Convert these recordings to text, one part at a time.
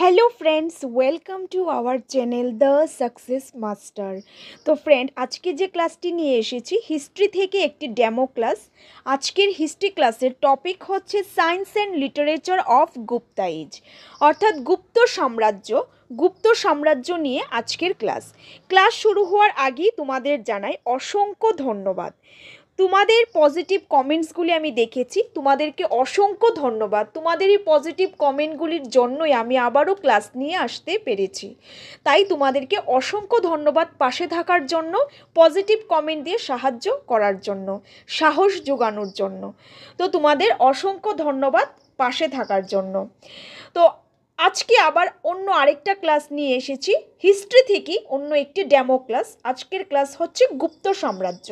hello friends welcome to our channel the success master তো friend আজকে যে ক্লাসটি নিয়ে এসেছি হিস্ট্রি থেকে একটি ডেমো ক্লাস আজকের হিস্ট্রি ক্লাসের টপিক হচ্ছে science and literature of Gupta অর্থাৎ গুপ্ত সাম্রাজ্য গুপ্ত সাম্রাজ্য নিয়ে আজকের ক্লাস ক্লাস শুরু হওয়ার আগেই তোমাদের জানাই অসংখ্য ধন্যবাদ তোমাদের পজিটিভ কমেন্টসগুলি আমি দেখেছি তোমাদেরকে অসংখ্য ধন্যবাদ তোমাদের এই পজিটিভ কমেন্টগুলির জন্যই আমি আবারও ক্লাস নিয়ে আসতে পেরেছি তাই তোমাদেরকে অসংখ্য ধন্যবাদ পাশে থাকার জন্য পজিটিভ কমেন্ট দিয়ে সাহায্য করার জন্য সাহস যোগানোর জন্য তো তোমাদের অসংখ্য ধন্যবাদ পাশে থাকার জন্য তো আজকে আবার অন্য আরেকটা ক্লাস নিয়ে এসেছি হিস্ট্রি থেকে অন্য একটি ডেমো ক্লাস আজকের ক্লাস হচ্ছে গুপ্ত সাম্রাজ্য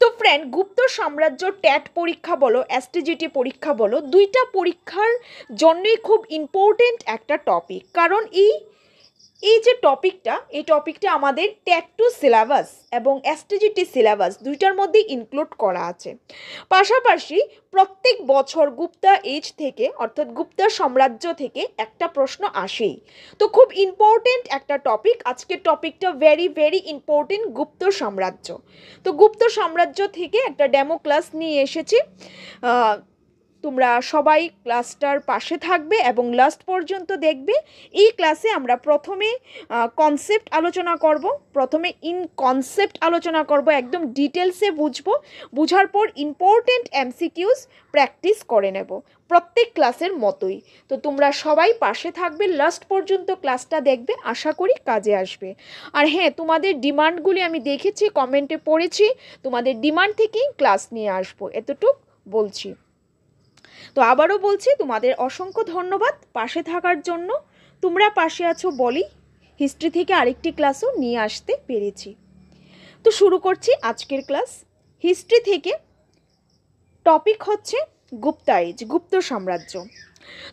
তো ফ্রেন্ড গুপ্ত সাম্রাজ্য ট্যাট পরীক্ষা বলো অ্যাস্টিজিটি পরীক্ষা বলো দুইটা পরীক্ষার জন্যই খুব ইম্পর্টেন্ট একটা টপিক কারণ এই এই যে টপিকটা এই টপিকটা আমাদের ট্যাক টু সিলেবাস এবং অ্যাস্ট্রেজিটি সিলেবাস দুইটার মধ্যে ইনক্লুড করা আছে পাশাপাশি প্রত্যেক বছর গুপ্তা এজ থেকে অর্থাৎ গুপ্তা সাম্রাজ্য থেকে একটা প্রশ্ন আসেই তো খুব ইম্পর্টেন্ট একটা টপিক আজকের টপিকটা ভেরি ভেরি ইম্পর্টেন্ট গুপ্ত সাম্রাজ্য তো গুপ্ত সাম্রাজ্য থেকে একটা ডেমো ক্লাস নিয়ে এসেছি তোমরা সবাই ক্লাসটার পাশে থাকবে এবং লাস্ট পর্যন্ত দেখবে এই ক্লাসে আমরা প্রথমে কনসেপ্ট আলোচনা করব প্রথমে ইন কনসেপ্ট আলোচনা করব একদম ডিটেলসে বুঝবো বুঝার পর ইম্পর্টেন্ট এমসিকিউস প্র্যাকটিস করে নেব প্রত্যেক ক্লাসের মতোই তো তোমরা সবাই পাশে থাকবে লাস্ট পর্যন্ত ক্লাসটা দেখবে আশা করি কাজে আসবে আর হ্যাঁ তোমাদের ডিমান্ডগুলি আমি দেখেছি কমেন্টে পড়েছি তোমাদের ডিমান্ড থেকেই ক্লাস নিয়ে আসবো এতটুক বলছি তো আবারও বলছি তোমাদের অসংখ্য ধন্যবাদ পাশে থাকার জন্য তোমরা পাশে আছো বলি হিস্ট্রি থেকে আরেকটি ক্লাসও নিয়ে আসতে পেরেছি তো শুরু করছি আজকের ক্লাস হিস্ট্রি থেকে টপিক হচ্ছে গুপ্তাইজ গুপ্ত সাম্রাজ্য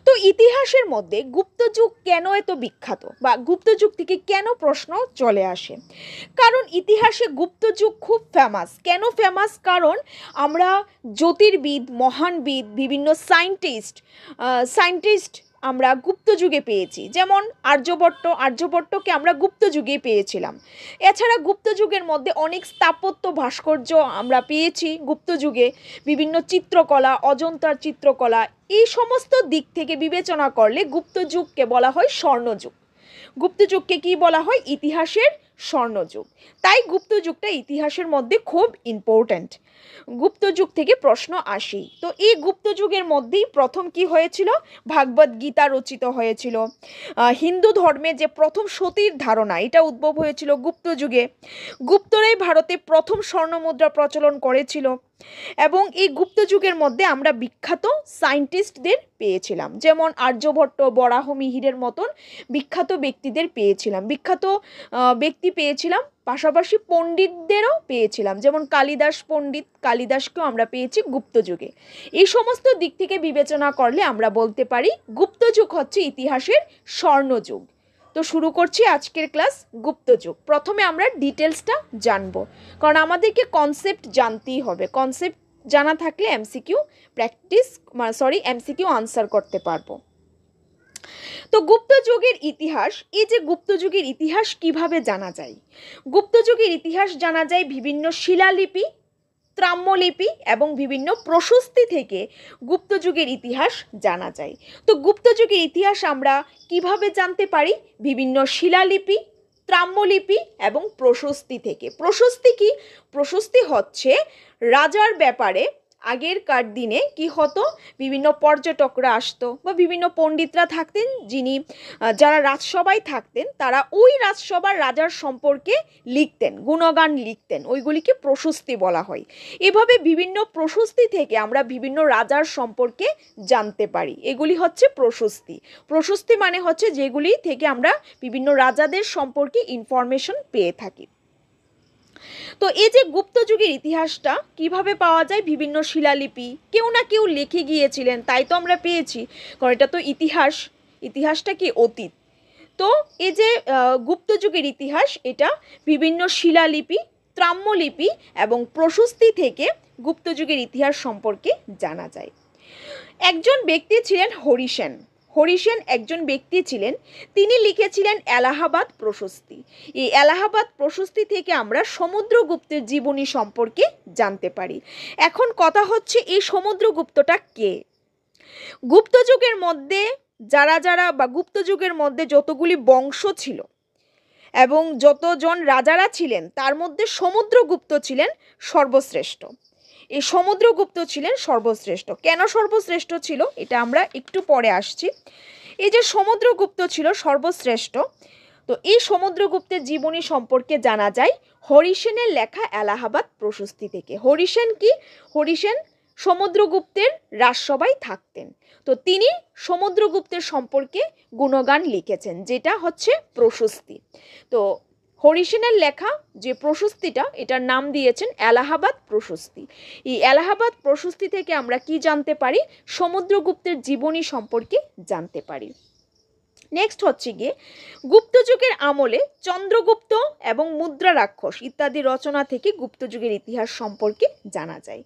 তো ইতিহাসের মধ্যে গুপ্তযুগ কেন এত বিখ্যাত বা গুপ্তযুগ থেকে কেন প্রশ্ন চলে আসে কারণ ইতিহাসে গুপ্তযুগ খুব ফেমাস কেন ফেমাস কারণ আমরা জ্যোতির্বিদ মহানবিদ বিভিন্ন সায়েন্টিস্ট সায়েন্টিস্ট আমরা গুপ্ত যুগে পেয়েছি যেমন আর্যভট্ট আর্যভট্টকে আমরা গুপ্ত যুগে পেয়েছিলাম এছাড়া গুপ্ত যুগের মধ্যে অনেক স্থাপত্য ভাস্কর্য আমরা পেয়েছি গুপ্ত যুগে বিভিন্ন চিত্রকলা অজন্তার চিত্রকলা এই সমস্ত দিক থেকে বিবেচনা করলে গুপ্ত যুগকে বলা হয় স্বর্ণযুগ গুপ্তযুগকে কী বলা হয় ইতিহাসের স্বর্ণযুগ তাই গুপ্তযুগটা ইতিহাসের মধ্যে খুব ইম্পর্ট্যান্ট গুপ্তযুগ থেকে প্রশ্ন আসেই তো এই গুপ্তযুগের মধ্যেই প্রথম কি হয়েছিল ভাগবত গীতা রচিত হয়েছিল হিন্দু ধর্মে যে প্রথম সতীর ধারণা এটা উদ্ভব হয়েছিল গুপ্তযুগে গুপ্তরাই ভারতে প্রথম স্বর্ণমুদ্রা প্রচলন করেছিল এবং এই গুপ্তযুগের মধ্যে আমরা বিখ্যাত সায়েন্টিস্টদের পেয়েছিলাম যেমন আর্যভট্ট বরাহ মিহিরের মতন বিখ্যাত ব্যক্তিদের পেয়েছিলাম বিখ্যাত ব্যক্তি পেয়েছিলাম পাশাপাশি পণ্ডিতদেরও পেয়েছিলাম যেমন কালিদাস পণ্ডিত কালিদাসকেও আমরা পেয়েছি গুপ্তযুগে এই সমস্ত দিক থেকে বিবেচনা করলে আমরা বলতে পারি গুপ্তযুগ হচ্ছে ইতিহাসের স্বর্ণযুগ তো শুরু করছি আজকের ক্লাস গুপ্তযুগ প্রথমে আমরা ডিটেলসটা জানবো কারণ আমাদেরকে কনসেপ্ট জানতেই হবে কনসেপ্ট জানা থাকলে এমসিকিউ প্র্যাকটিস মানে সরি এমসিকিউ আনসার করতে পারবো তো গুপ্তযুগের ইতিহাস এই যে গুপ্তযুগের ইতিহাস কিভাবে জানা যায় গুপ্তযুগের ইতিহাস জানা যায় বিভিন্ন শিলালিপি ত্রাম্যলিপি এবং বিভিন্ন প্রশস্তি থেকে গুপ্তযুগের ইতিহাস জানা যায় তো গুপ্তযুগের ইতিহাস আমরা কিভাবে জানতে পারি বিভিন্ন শিলালিপি ত্রাম্যলিপি এবং প্রশস্তি থেকে প্রশস্তি কি প্রশস্তি হচ্ছে রাজার ব্যাপারে আগেরকার দিনে কি হতো বিভিন্ন পর্যটকরা আসতো বা বিভিন্ন পণ্ডিতরা থাকতেন যিনি যারা রাজসভায় থাকতেন তারা ওই রাজসভার রাজার সম্পর্কে লিখতেন গুণগান লিখতেন ওইগুলিকে প্রশস্তি বলা হয় এভাবে বিভিন্ন প্রশস্তি থেকে আমরা বিভিন্ন রাজার সম্পর্কে জানতে পারি এগুলি হচ্ছে প্রশস্তি প্রশস্তি মানে হচ্ছে যেগুলি থেকে আমরা বিভিন্ন রাজাদের সম্পর্কে ইনফরমেশন পেয়ে থাকি তো এই যে গুপ্তযুগের ইতিহাসটা কিভাবে পাওয়া যায় বিভিন্ন শিলালিপি কেউ না কেউ লিখে গিয়েছিলেন তাই তো আমরা পেয়েছি কারণ এটা তো ইতিহাস ইতিহাসটা কি অতীত তো এই যে গুপ্তযুগের ইতিহাস এটা বিভিন্ন শিলালিপি ত্রাম্যলিপি এবং প্রশস্তি থেকে গুপ্তযুগের ইতিহাস সম্পর্কে জানা যায় একজন ব্যক্তি ছিলেন হরিসেন হরিসেন একজন ব্যক্তি ছিলেন তিনি লিখেছিলেন এলাহাবাদ প্রশস্তি এই এলাহাবাদ প্রশস্তি থেকে আমরা সমুদ্রগুপ্তের জীবনী সম্পর্কে জানতে পারি এখন কথা হচ্ছে এই সমুদ্রগুপ্তটা কে গুপ্তযুগের মধ্যে যারা যারা বা গুপ্তযুগের মধ্যে যতগুলি বংশ ছিল এবং যতজন রাজারা ছিলেন তার মধ্যে সমুদ্রগুপ্ত ছিলেন সর্বশ্রেষ্ঠ এই সমুদ্রগুপ্ত ছিলেন সর্বশ্রেষ্ঠ কেন সর্বশ্রেষ্ঠ ছিল এটা আমরা একটু পরে আসছি এই যে সমুদ্রগুপ্ত ছিল সর্বশ্রেষ্ঠ তো এই সমুদ্রগুপ্তের জীবনী সম্পর্কে জানা যায় হরিসেনের লেখা এলাহাবাদ প্রশস্তি থেকে হরিসেন কি হরিসেন সমুদ্রগুপ্তের রাজসভায় থাকতেন তো তিনি সমুদ্রগুপ্তের সম্পর্কে গুণগান লিখেছেন যেটা হচ্ছে প্রশস্তি তো হরিসেনের লেখা যে প্রশস্তিটা এটার নাম দিয়েছেন এলাহাবাদ প্রশস্তি এই এলাহাবাদ প্রশস্তি থেকে আমরা কি জানতে পারি সমুদ্রগুপ্তের জীবনী সম্পর্কে জানতে পারি নেক্সট হচ্ছে গিয়ে গুপ্তযুগের আমলে চন্দ্রগুপ্ত এবং মুদ্রা রাক্ষস ইত্যাদি রচনা থেকে গুপ্তযুগের ইতিহাস সম্পর্কে জানা যায়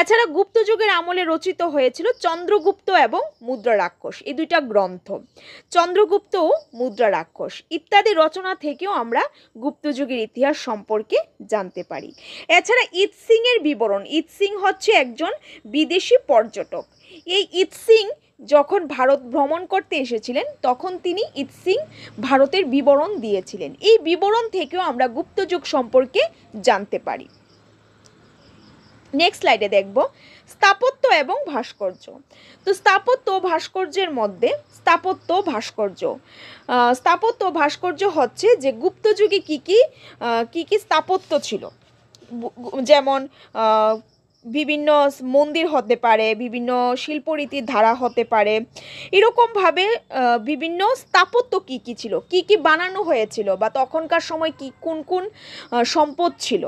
এছাড়া গুপ্তযুগের আমলে রচিত হয়েছিল চন্দ্রগুপ্ত এবং মুদ্রা রাক্ষস এই দুইটা গ্রন্থ চন্দ্রগুপ্ত ও মুদ্রা রাক্ষস ইত্যাদি রচনা থেকেও আমরা গুপ্তযুগের ইতিহাস সম্পর্কে জানতে পারি এছাড়া ইত সিং এর বিবরণ ইত সিং হচ্ছে একজন বিদেশি পর্যটক এই ইত সিং যখন ভারত ভ্রমণ করতে এসেছিলেন তখন তিনি ইত সিং ভারতের বিবরণ দিয়েছিলেন এই বিবরণ থেকেও আমরা গুপ্তযুগ সম্পর্কে জানতে পারি নেক্সট স্লাইডে দেখব স্থাপত্য এবং ভাস্কর্য তো স্থাপত্য ভাস্কর্যের মধ্যে স্থাপত্য ভাস্কর্য স্থাপত্য ভাস্কর্য হচ্ছে যে গুপ্তযুগে কী কী কী কী স্থাপত্য ছিল যেমন বিভিন্ন মন্দির হতে পারে বিভিন্ন শিল্পরীতির ধারা হতে পারে এরকমভাবে বিভিন্ন স্থাপত্য কি কি ছিল কি কি বানানো হয়েছিল বা তখনকার সময় কি কোন কোন সম্পদ ছিল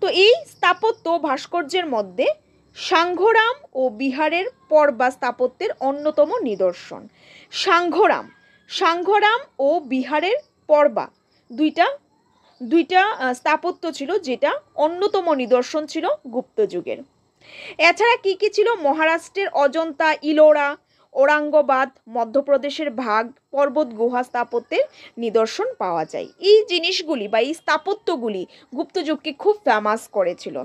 তো এই স্থাপত্য ভাস্কর্যের মধ্যে সাংঘরাম ও বিহারের পর বা স্থাপত্যের অন্যতম নিদর্শন সাংঘরাম সাংঘরাম ও বিহারের পর্বা দুইটা দুইটা স্থাপত্য ছিল যেটা অন্যতম নিদর্শন ছিল গুপ্ত যুগের এছাড়া কি কি ছিল মহারাষ্ট্রের অজন্তা ইলোরা ওরাঙ্গবাদ মধ্যপ্রদেশের ভাগ পর্বত গুহা স্থাপত্যের নিদর্শন পাওয়া যায় এই জিনিসগুলি বা এই স্থাপত্যগুলি গুপ্তযুগকে খুব ফেমাস করেছিল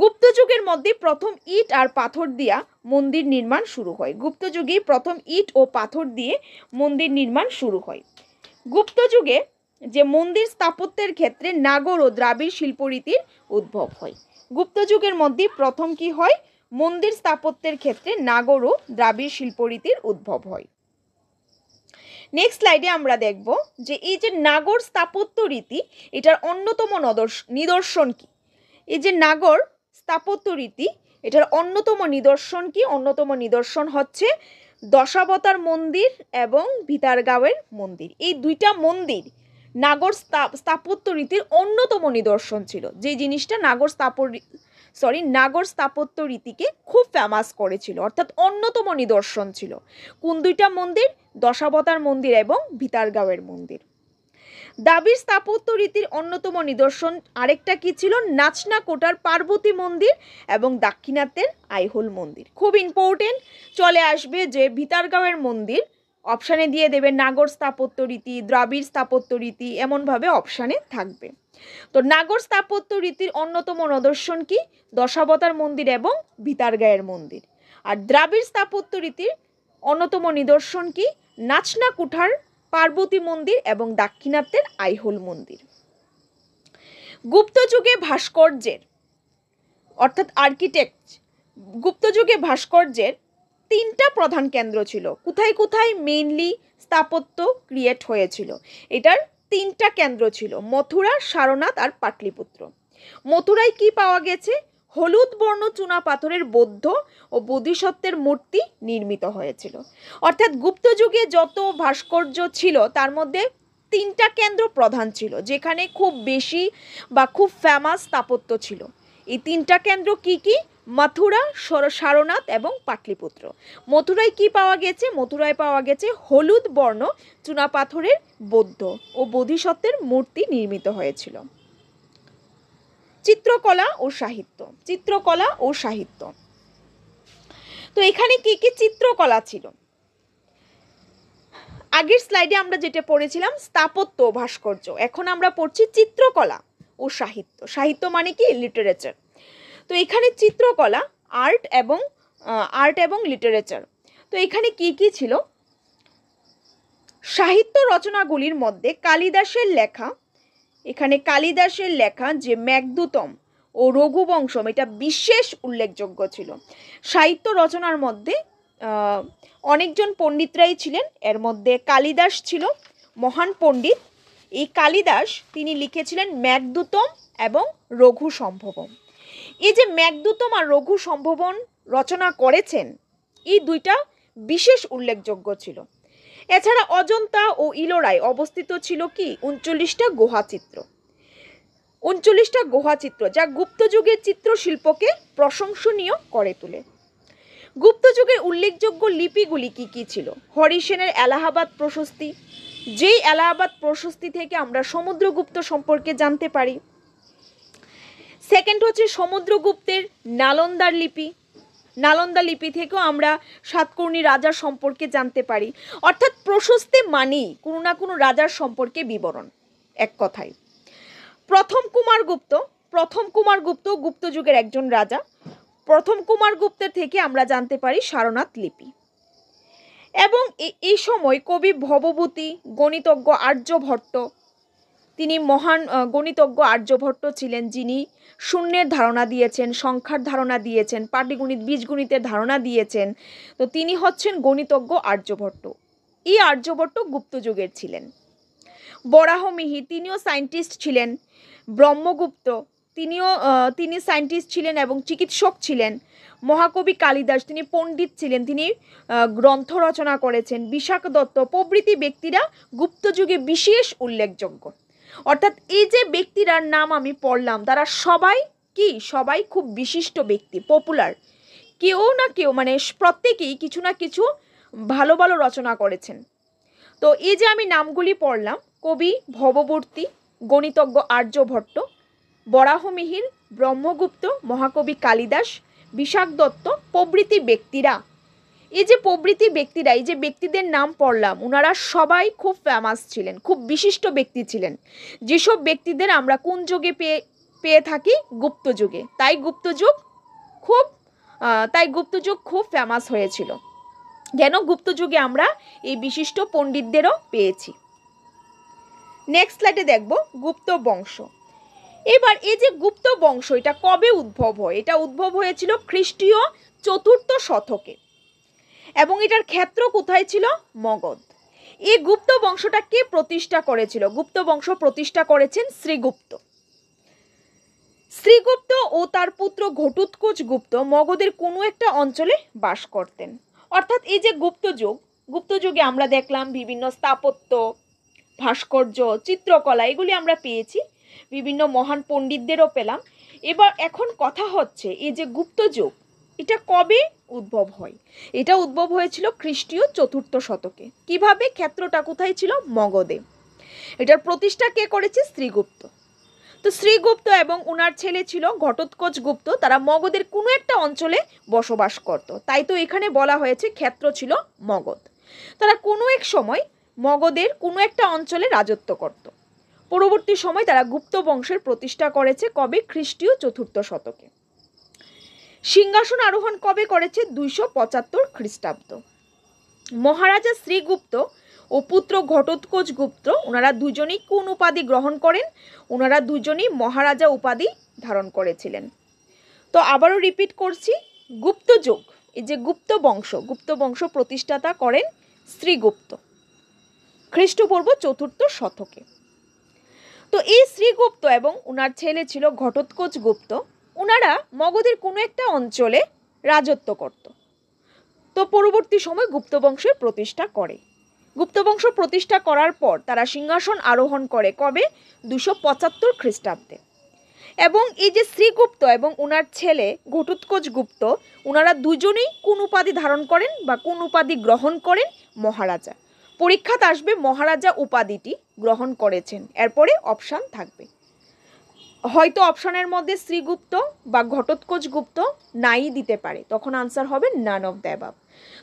গুপ্তযুগের মধ্যে প্রথম ইট আর পাথর দিয়া মন্দির নির্মাণ শুরু হয় গুপ্তযুগে প্রথম ইট ও পাথর দিয়ে মন্দির নির্মাণ শুরু হয় গুপ্তযুগে যে মন্দির স্থাপত্যের ক্ষেত্রে নাগর ও দ্রাবিড় শিল্পরীতির উদ্ভব হয় গুপ্তযুগের মধ্যে প্রথম কি হয় মন্দির স্থাপত্যের ক্ষেত্রে নাগর ও দ্রাবিড় শিল্পরীতির উদ্ভব হয় নেক্সট স্লাইডে আমরা দেখব যে এই যে নাগর স্থাপত্য রীতি এটার অন্যতম নিদর্শন কি এই যে নাগর স্থাপত্য রীতি এটার অন্যতম নিদর্শন কি অন্যতম নিদর্শন হচ্ছে দশাবতার মন্দির এবং ভিতারগাঁওয়ের মন্দির এই দুইটা মন্দির নাগর স্থাপত্য রীতির অন্যতম নিদর্শন ছিল যে জিনিসটা নাগর স্থাপ সরি নাগর স্থাপত্য রীতিকে খুব ফেমাস করেছিল অর্থাৎ অন্যতম নিদর্শন ছিল কুন্দুইটা দুইটা মন্দির দশাবতার মন্দির এবং ভিতারগাঁওয়ের মন্দির দাবির স্থাপত্য রীতির অন্যতম নিদর্শন আরেকটা কি ছিল নাচনা কোটার পার্বতী মন্দির এবং দাক্ষিণাত্যের আইহোল মন্দির খুব ইম্পর্টেন্ট চলে আসবে যে ভিতারগাঁওয়ের মন্দির অপশানে দিয়ে দেবে নাগর স্থাপত্য রীতি দ্রাবিড় স্থাপত্য রীতি এমনভাবে অপশানে থাকবে তো নাগর স্থাপত্য রীতির অন্যতম নদর্শন কি দশাবতার মন্দির এবং ভিতারগায়ের মন্দির আর দ্রাবিড় স্থাপত্য রীতির অন্যতম নিদর্শন কি নাচনা কুঠার পার্বতী মন্দির এবং দাক্ষিণাত্যের আইহোল মন্দির গুপ্তযুগে ভাস্কর্যের অর্থাৎ আর্কিটেক্ট গুপ্তযুগে ভাস্কর্যের তিনটা প্রধান কেন্দ্র ছিল কোথায় কোথায় মেইনলি স্থাপত্য ক্রিয়েট হয়েছিল এটার তিনটা কেন্দ্র ছিল মথুরা সারনাথ আর পাটলিপুত্র মথুরায় কি পাওয়া গেছে হলুদ বর্ণ চুনা পাথরের বৌদ্ধ ও বোধিসত্ত্বের মূর্তি নির্মিত হয়েছিল অর্থাৎ গুপ্ত যুগে যত ভাস্কর্য ছিল তার মধ্যে তিনটা কেন্দ্র প্রধান ছিল যেখানে খুব বেশি বা খুব ফেমাস স্থাপত্য ছিল এই তিনটা কেন্দ্র কি কি মথুরা সারনাথ এবং পাটলিপুত্র মথুরায় কি পাওয়া গেছে মথুরায় পাওয়া গেছে হলুদ বর্ণ চুনাপাথরের বৌদ্ধ ও বোধিসত্ত্বের মূর্তি নির্মিত হয়েছিল চিত্রকলা ও সাহিত্য চিত্রকলা ও সাহিত্য তো এখানে কি কি চিত্রকলা ছিল আগের স্লাইডে আমরা যেটা পড়েছিলাম স্থাপত্য ভাস্কর্য এখন আমরা পড়ছি চিত্রকলা ও সাহিত্য সাহিত্য মানে কি লিটারেচার তো এখানে চিত্রকলা আর্ট এবং আর্ট এবং লিটারেচার তো এখানে কি কি ছিল সাহিত্য রচনাগুলির মধ্যে কালিদাসের লেখা এখানে কালিদাসের লেখা যে ম্যাকদুতম ও রঘুবংশম এটা বিশেষ উল্লেখযোগ্য ছিল সাহিত্য রচনার মধ্যে অনেকজন পণ্ডিতরাই ছিলেন এর মধ্যে কালিদাস ছিল মহান পণ্ডিত এই কালিদাস তিনি লিখেছিলেন ম্যাকদুতম এবং রঘু সম্ভবম এই যে ম্যাকদূতম আর রঘু সম্ভবন রচনা করেছেন এই দুইটা বিশেষ উল্লেখযোগ্য ছিল এছাড়া অজন্তা ও ইলোরায় অবস্থিত ছিল কি উনচল্লিশটা গুহাচিত্র উনচল্লিশটা গুহাচিত্র যা গুপ্তযুগের চিত্রশিল্পকে প্রশংসনীয় করে তোলে গুপ্তযুগের উল্লেখযোগ্য লিপিগুলি কি কি ছিল হরিসেনের এলাহাবাদ প্রশস্তি যেই এলাহাবাদ প্রশস্তি থেকে আমরা সমুদ্রগুপ্ত সম্পর্কে জানতে পারি সেকেন্ড হচ্ছে সমুদ্রগুপ্তের নালন্দার লিপি নালন্দা লিপি থেকেও আমরা সাতকর্ণী রাজার সম্পর্কে জানতে পারি অর্থাৎ প্রশস্তে মানেই কোনো না কোনো রাজার সম্পর্কে বিবরণ এক কথায় প্রথম কুমার গুপ্ত প্রথম কুমারগুপ্ত গুপ্ত যুগের একজন রাজা প্রথম কুমার গুপ্তের থেকে আমরা জানতে পারি সারনাথ লিপি এবং এই সময় কবি ভবভূতি গণিতজ্ঞ আর্যভট্ট তিনি মহান গণিতজ্ঞ আর্যভট্ট ছিলেন যিনি শূন্যের ধারণা দিয়েছেন সংখ্যার ধারণা দিয়েছেন পাটিগণিত বীজগণিতের ধারণা দিয়েছেন তো তিনি হচ্ছেন গণিতজ্ঞ আর্যভট্ট এই আর্যভট্ট গুপ্তযুগের ছিলেন বরাহমিহি তিনিও সায়েন্টিস্ট ছিলেন ব্রহ্মগুপ্ত তিনিও তিনি সায়েন্টিস্ট ছিলেন এবং চিকিৎসক ছিলেন মহাকবি কালিদাস তিনি পণ্ডিত ছিলেন তিনি গ্রন্থ রচনা করেছেন বিশাখ দত্ত প্রভৃতি ব্যক্তিরা গুপ্তযুগে বিশেষ উল্লেখযোগ্য অর্থাৎ এই যে ব্যক্তিরার নাম আমি পড়লাম তারা সবাই কি সবাই খুব বিশিষ্ট ব্যক্তি পপুলার কেউ না কেউ মানে প্রত্যেকেই কিছু না কিছু ভালো ভালো রচনা করেছেন তো এই যে আমি নামগুলি পড়লাম কবি ভববর্তী গণিতজ্ঞ আর্যভট্ট বরাহমিহির ব্রহ্মগুপ্ত মহাকবি কালিদাস বিশাখ দত্ত প্রভৃতি ব্যক্তিরা এই যে প্রবৃতি ব্যক্তিরা এই যে ব্যক্তিদের নাম পড়লাম ওনারা সবাই খুব ফেমাস ছিলেন খুব বিশিষ্ট ব্যক্তি ছিলেন যেসব ব্যক্তিদের আমরা কোন যুগে পেয়ে পেয়ে থাকি গুপ্ত যুগে তাই গুপ্তযুগ খুব তাই গুপ্তযুগ খুব ফেমাস হয়েছিল যেন গুপ্তযুগে আমরা এই বিশিষ্ট পণ্ডিতদেরও পেয়েছি নেক্সট স্লাইডে দেখব গুপ্ত বংশ এবার এই যে গুপ্ত বংশ এটা কবে উদ্ভব হয় এটা উদ্ভব হয়েছিল খ্রিস্টীয় চতুর্থ শতকে এবং এটার ক্ষেত্র কোথায় ছিল মগধ এই গুপ্ত বংশটা কে প্রতিষ্ঠা করেছিল গুপ্ত বংশ প্রতিষ্ঠা করেছেন শ্রীগুপ্ত শ্রীগুপ্ত ও তার পুত্র ঘটুৎকোচ গুপ্ত মগধের কোনো একটা অঞ্চলে বাস করতেন অর্থাৎ এই যে গুপ্ত যুগ গুপ্ত যুগে আমরা দেখলাম বিভিন্ন স্থাপত্য ভাস্কর্য চিত্রকলা এগুলি আমরা পেয়েছি বিভিন্ন মহান পণ্ডিতদেরও পেলাম এবার এখন কথা হচ্ছে এই যে গুপ্ত যুগ এটা কবে উদ্ভব হয় এটা উদ্ভব হয়েছিল খ্রিস্টীয় চতুর্থ শতকে কিভাবে ক্ষেত্রটা কোথায় ছিল মগদে এটার প্রতিষ্ঠা কে করেছে শ্রীগুপ্ত তো শ্রীগুপ্ত এবং ওনার ছেলে ছিল ঘটোৎকচ গুপ্ত তারা মগদের কোনো একটা অঞ্চলে বসবাস করত তাই তো এখানে বলা হয়েছে ক্ষেত্র ছিল মগধ তারা কোনো এক সময় মগধের কোনো একটা অঞ্চলে রাজত্ব করত পরবর্তী সময় তারা গুপ্ত বংশের প্রতিষ্ঠা করেছে কবে খ্রিস্টীয় চতুর্থ শতকে সিংহাসন আরোহণ কবে করেছে দুইশো পঁচাত্তর খ্রিস্টাব্দ মহারাজা শ্রীগুপ্ত ও পুত্র ঘটোৎকোচ গুপ্ত ওনারা দুজনেই কোন উপাধি গ্রহণ করেন ওনারা দুজনেই মহারাজা উপাধি ধারণ করেছিলেন তো আবারও রিপিট করছি গুপ্ত যুগ এই যে গুপ্ত বংশ গুপ্ত বংশ প্রতিষ্ঠাতা করেন শ্রীগুপ্ত খ্রিস্টপূর্ব চতুর্থ শতকে তো এই শ্রীগুপ্ত এবং ওনার ছেলে ছিল ঘটোৎকোচ গুপ্ত ওনারা মগধের কোনো একটা অঞ্চলে রাজত্ব করত তো পরবর্তী সময় গুপ্তবংশের প্রতিষ্ঠা করে গুপ্তবংশ প্রতিষ্ঠা করার পর তারা সিংহাসন আরোহণ করে কবে দুশো পঁচাত্তর খ্রিস্টাব্দে এবং এই যে শ্রীগুপ্ত এবং ওনার ছেলে ঘটুৎকোচ গুপ্ত ওনারা দুজনেই কোন উপাধি ধারণ করেন বা কোন উপাধি গ্রহণ করেন মহারাজা পরীক্ষাতে আসবে মহারাজা উপাধিটি গ্রহণ করেছেন এরপরে অপশান থাকবে হয়তো অপশনের মধ্যে শ্রীগুপ্ত বা ঘটোৎকোচ গুপ্ত নাই দিতে পারে তখন আনসার হবে নান অফ দ্যাবাব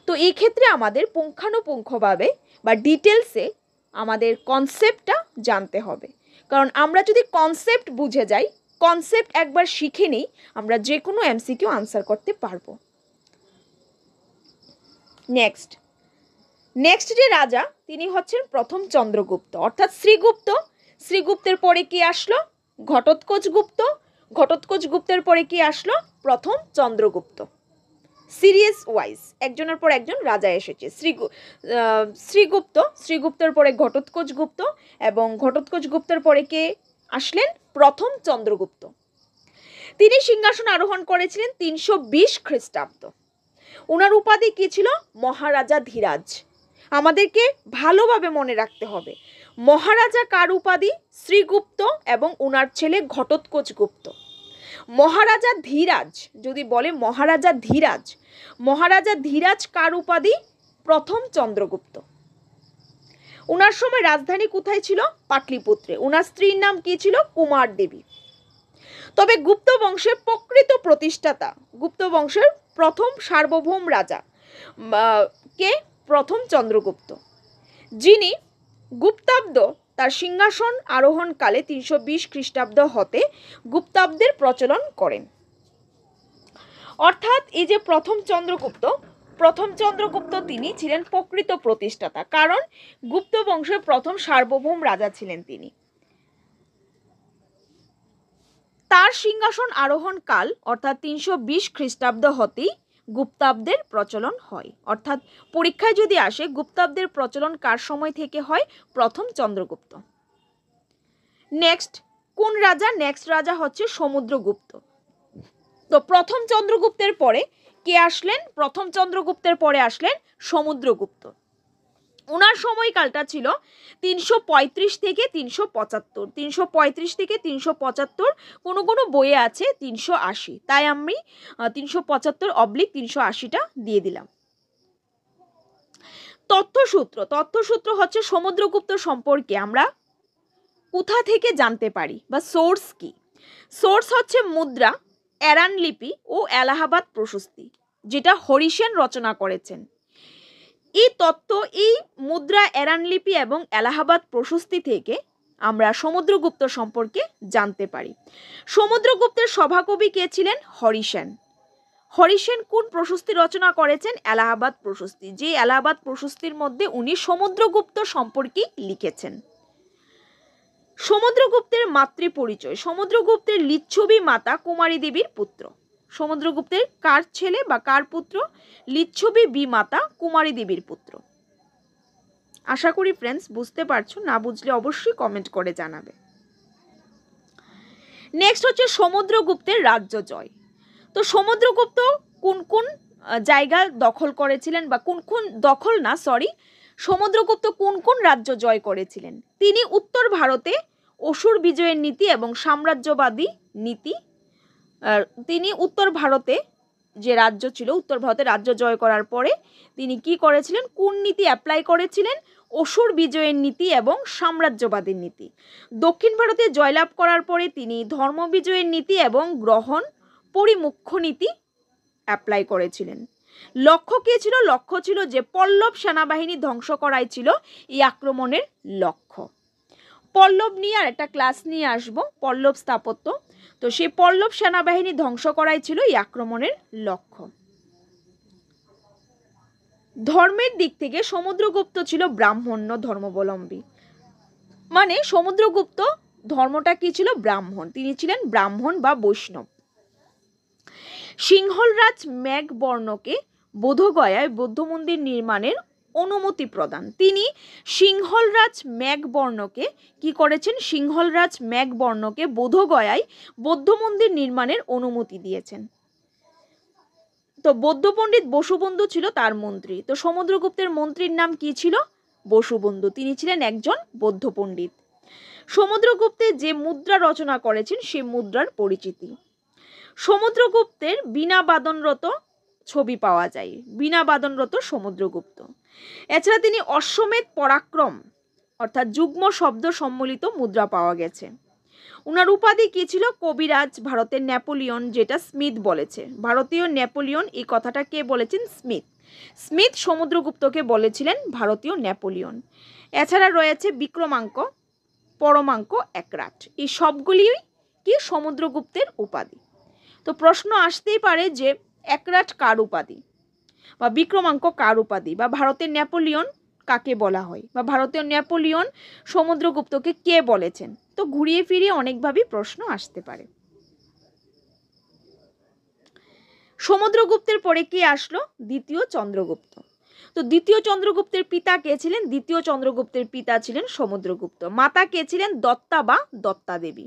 তো এই ক্ষেত্রে আমাদের পুঙ্খানুপুঙ্খভাবে বা ডিটেলসে আমাদের কনসেপ্টটা জানতে হবে কারণ আমরা যদি কনসেপ্ট বুঝে যাই কনসেপ্ট একবার শিখে নিই আমরা যে কোনো এমসিকিউ আনসার করতে পারবো নেক্সট নেক্সট যে রাজা তিনি হচ্ছেন প্রথম চন্দ্রগুপ্ত অর্থাৎ শ্রীগুপ্ত শ্রীগুপ্তের পরে কি আসলো ঘটোৎকোচ গুপ্ত ঘটোৎকোচ গুপ্তের পরে কি আসলো প্রথম চন্দ্রগুপ্ত সিরিয়াস ওয়াইজ একজনের পর একজন রাজা এসেছে শ্রী শ্রীগুপ্ত শ্রীগুপ্তের পরে ঘটোৎকোচ গুপ্ত এবং ঘটোৎকোচ গুপ্তের পরে কে আসলেন প্রথম চন্দ্রগুপ্ত তিনি সিংহাসন আরোহণ করেছিলেন তিনশো বিশ খ্রিস্টাব্দ ওনার উপাধি কী ছিল মহারাজা ধীরাজ আমাদেরকে ভালোভাবে মনে রাখতে হবে মহারাজা কার উপাধি শ্রীগুপ্ত এবং উনার ছেলে ঘটোৎকোচ গুপ্ত মহারাজা ধীরাজ যদি বলে মহারাজা ধীরাজ মহারাজা ধীরাজ কার উপাধি প্রথম চন্দ্রগুপ্ত ওনার সময় রাজধানী কোথায় ছিল পাটলিপুত্রে ওনার স্ত্রীর নাম কি ছিল কুমার দেবী তবে গুপ্ত বংশের প্রকৃত প্রতিষ্ঠাতা গুপ্ত বংশের প্রথম সার্বভৌম রাজা কে প্রথম চন্দ্রগুপ্ত যিনি গুপ্তাব্দ তার সিংহাসন আরোহণকালে তিনশো বিশ খ্রিস্টাব্দ হতে গুপ্তাব্দের প্রচলন করেন অর্থাৎ এই যে প্রথম চন্দ্রগুপ্ত প্রথম চন্দ্রগুপ্ত তিনি ছিলেন প্রকৃত প্রতিষ্ঠাতা কারণ গুপ্ত বংশের প্রথম সার্বভৌম রাজা ছিলেন তিনি তার সিংহাসন আরোহণকাল অর্থাৎ তিনশো বিশ খ্রিস্টাব্দ হতেই গুপ্তাব্দের প্রচলন হয় অর্থাৎ পরীক্ষায় যদি আসে গুপ্তাব্দের প্রচলন কার সময় থেকে হয় প্রথম চন্দ্রগুপ্ত নেক্সট কোন রাজা নেক্সট রাজা হচ্ছে সমুদ্রগুপ্ত তো প্রথম চন্দ্রগুপ্তের পরে কে আসলেন প্রথম চন্দ্রগুপ্তের পরে আসলেন সমুদ্রগুপ্ত ওনার সময়কালটা ছিল তিনশো পঁয়ত্রিশ থেকে তিনশো পঁচাত্তর তিনশো পঁয়ত্রিশ থেকে তিনশো পঁচাত্তর কোনো কোনো বইয়ে আছে তিনশো আশি তাই আমি তিনশো পঁচাত্তর অবলিক তিনশো আশিটা দিয়ে দিলাম তথ্যসূত্র তথ্যসূত্র হচ্ছে সমুদ্রগুপ্ত সম্পর্কে আমরা কোথা থেকে জানতে পারি বা সোর্স কি সোর্স হচ্ছে মুদ্রা অ্যারান লিপি ও এলাহাবাদ প্রশস্তি যেটা হরিসেন রচনা করেছেন এই তত্ত্ব এই মুদ্রা এরানলিপি এবং এলাহাবাদ প্রশস্তি থেকে আমরা সমুদ্রগুপ্ত সম্পর্কে জানতে পারি সমুদ্রগুপ্তের সভাকবি কে ছিলেন হরিসেন হরিসেন কোন প্রশস্তি রচনা করেছেন এলাহাবাদ প্রশস্তি যে এলাহাবাদ প্রশস্তির মধ্যে উনি সমুদ্রগুপ্ত সম্পর্কে লিখেছেন সমুদ্রগুপ্তের মাতৃ পরিচয় সমুদ্রগুপ্তের লিচ্ছবি মাতা কুমারী দেবীর পুত্র সমুদ্রগুপ্তের কার ছেলে বা কার পুত্র লিচ্ছবি বি মাতা কুমারী দেবীর পুত্র আশা করি ফ্রেন্ডস বুঝতে পারছো না বুঝলে অবশ্যই কমেন্ট করে জানাবে নেক্সট হচ্ছে সমুদ্রগুপ্তের রাজ্য জয় তো সমুদ্রগুপ্ত কোন কোন জায়গা দখল করেছিলেন বা কোন কোন দখল না সরি সমুদ্রগুপ্ত কোন কোন রাজ্য জয় করেছিলেন তিনি উত্তর ভারতে অসুর বিজয়ের নীতি এবং সাম্রাজ্যবাদী নীতি তিনি উত্তর ভারতে যে রাজ্য ছিল উত্তর ভারতে রাজ্য জয় করার পরে তিনি কি করেছিলেন কোন নীতি অ্যাপ্লাই করেছিলেন অসুর বিজয়ের নীতি এবং সাম্রাজ্যবাদের নীতি দক্ষিণ ভারতে জয়লাভ করার পরে তিনি ধর্ম বিজয়ের নীতি এবং গ্রহণ পরিমুখ্য নীতি অ্যাপ্লাই করেছিলেন লক্ষ্য কী ছিল লক্ষ্য ছিল যে পল্লব সেনাবাহিনী ধ্বংস করাই ছিল এই আক্রমণের লক্ষ্য পল্লব নিয়ে আর একটা ক্লাস নিয়ে আসব পল্লব স্থাপত্য তো সেই পল্লব সেনাবাহিনী ধ্বংস করাই ছিল এই আক্রমণের লক্ষ্য ধর্মের দিক থেকে সমুদ্রগুপ্ত ছিল ব্রাহ্মণ্য ধর্মাবলম্বী মানে সমুদ্রগুপ্ত ধর্মটা কি ছিল ব্রাহ্মণ তিনি ছিলেন ব্রাহ্মণ বা বৈষ্ণব সিংহলরাজ ম্যাগ বর্ণকে বোধগয়ায় বৌদ্ধ মন্দির নির্মাণের অনুমতি প্রদান তিনি সিংহলরাজ ম্যাকবর্ণকে কি করেছেন সিংহলরাজ ম্যাকবর্ণকে বোধগয়ায় বৌদ্ধ মন্দির নির্মাণের অনুমতি দিয়েছেন তো বৌদ্ধ পণ্ডিত বসুবন্ধু ছিল তার মন্ত্রী তো সমুদ্রগুপ্তের মন্ত্রীর নাম কি ছিল বসুবন্ধু তিনি ছিলেন একজন বৌদ্ধ পণ্ডিত সমুদ্রগুপ্তে যে মুদ্রা রচনা করেছেন সে মুদ্রার পরিচিতি সমুদ্রগুপ্তের বিনা বাদনরত ছবি পাওয়া যায় বিনা বাদনরত সমুদ্রগুপ্ত এছাড়া তিনি অশ্বমেধ পরাক্রম অর্থাৎ যুগ্ম শব্দ সম্মিলিত মুদ্রা পাওয়া গেছে উনার উপাধি কী ছিল কবিরাজ ভারতের নেপোলিয়ন যেটা স্মিথ বলেছে ভারতীয় নেপোলিয়ন এই কথাটা কে বলেছেন স্মিথ স্মিথ সমুদ্রগুপ্তকে বলেছিলেন ভারতীয় নেপোলিয়ন এছাড়া রয়েছে বিক্রমাঙ্ক পরমাঙ্ক একরাট এই সবগুলিই কি সমুদ্রগুপ্তের উপাধি তো প্রশ্ন আসতেই পারে যে একরাট কার উপাধি বা বিক্রমাঙ্ক কার উপাধি বা ভারতের ন্যাপোলিয়ন কাকে বলা হয় বা ভারতীয় ন্যাপোলিয়ন সমুদ্রগুপ্তকে কে বলেছেন তো ঘুরিয়ে ফিরিয়ে অনেকভাবেই প্রশ্ন আসতে পারে সমুদ্রগুপ্তের পরে কে আসলো দ্বিতীয় চন্দ্রগুপ্ত তো দ্বিতীয় চন্দ্রগুপ্তের পিতা কে ছিলেন দ্বিতীয় চন্দ্রগুপ্তের পিতা ছিলেন সমুদ্রগুপ্ত মাতা কে ছিলেন দত্তা বা দত্তা দেবী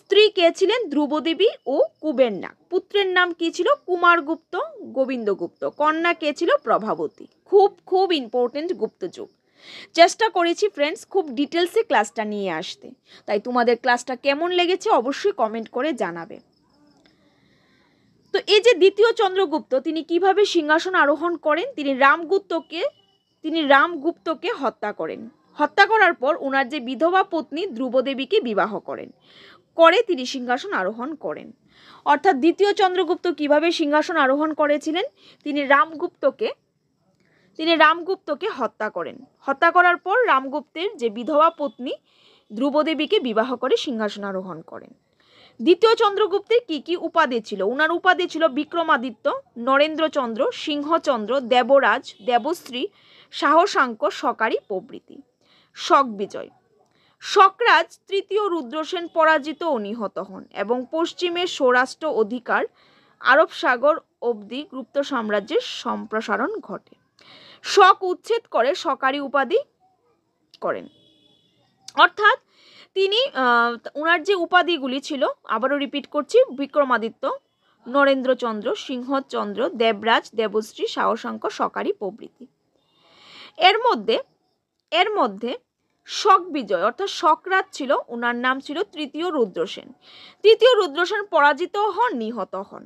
স্ত্রী কে ছিলেন ধ্রুবদেবী ও কুবের নাক পুত্রের নাম কি ছিল কুমারগুপ্ত গোবিন্দগুপ্ত কন্যা কে ছিল প্রভাবতী খুব খুব ইম্পর্টেন্ট গুপ্তযুগ চেষ্টা করেছি ফ্রেন্ডস খুব ডিটেলসে ক্লাসটা নিয়ে আসতে তাই তোমাদের ক্লাসটা কেমন লেগেছে অবশ্যই কমেন্ট করে জানাবে তো এই যে দ্বিতীয় চন্দ্রগুপ্ত তিনি কিভাবে সিংহাসন আরোহণ করেন তিনি রামগুপ্তকে তিনি রামগুপ্তকে হত্যা করেন হত্যা করার পর ওনার যে বিধবা পত্নী ধ্রুবদেবীকে বিবাহ করেন করে তিনি সিংহাসন আরোহণ করেন অর্থাৎ দ্বিতীয় চন্দ্রগুপ্ত কিভাবে সিংহাসন আরোহণ করেছিলেন তিনি রামগুপ্তকে তিনি রামগুপ্তকে হত্যা করেন হত্যা করার পর রামগুপ্তের যে বিধবা পত্নী ধ্রুবদেবীকে বিবাহ করে সিংহাসন আরোহণ করেন দ্বিতীয় চন্দ্রগুপ্তের কি কি উপাধি ছিল ওনার উপাধি ছিল বিক্রমাদিত্য নরেন্দ্রচন্দ্র সিংহচন্দ্র দেবরাজ দেবশ্রী সাহসাঙ্ক সকারী প্রভৃতি শক বিজয় শকরাজ তৃতীয় রুদ্রসেন পরাজিত ও নিহত হন এবং পশ্চিমে স্বরাষ্ট্র অধিকার আরব সাগর অবধি গুপ্ত সাম্রাজ্যের সম্প্রসারণ ঘটে শক উচ্ছেদ করে সকারি উপাধি করেন অর্থাৎ তিনি ওনার যে উপাধিগুলি ছিল আবারও রিপিট করছি বিক্রমাদিত্য নরেন্দ্রচন্দ্র সিংহচন্দ্র দেবরাজ দেবশ্রী সাহসঙ্ক সকারী প্রভৃতি এর মধ্যে এর মধ্যে শক বিজয় অর্থাৎ শকরাজ ছিল ওনার নাম ছিল তৃতীয় রুদ্রসেন তৃতীয় রুদ্রসেন পরাজিত হন নিহত হন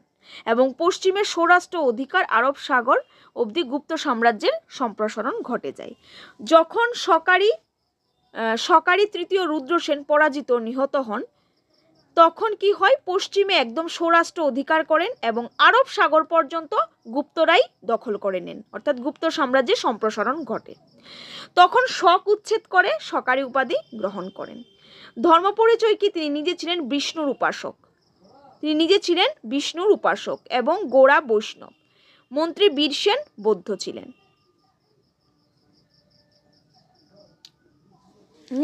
এবং পশ্চিমে সৌরাষ্ট্র অধিকার আরব সাগর অবধি গুপ্ত সাম্রাজ্যের সম্প্রসারণ ঘটে যায় যখন সকারি সকারি তৃতীয় রুদ্রসেন পরাজিত নিহত হন তখন কি হয় পশ্চিমে একদম সৌরাষ্ট্র অধিকার করেন এবং আরব সাগর পর্যন্ত গুপ্তরাই দখল করে নেন অর্থাৎ গুপ্ত সাম্রাজ্যের সম্প্রসারণ ঘটে তখন শক উচ্ছেদ করে সকারি উপাধি গ্রহণ করেন ধর্মপরিচয় কি তিনি নিজে ছিলেন বিষ্ণুর উপাসক তিনি নিজে ছিলেন বিষ্ণুর উপাসক এবং গোড়া বৈষ্ণব মন্ত্রী বীরসেন বৌদ্ধ ছিলেন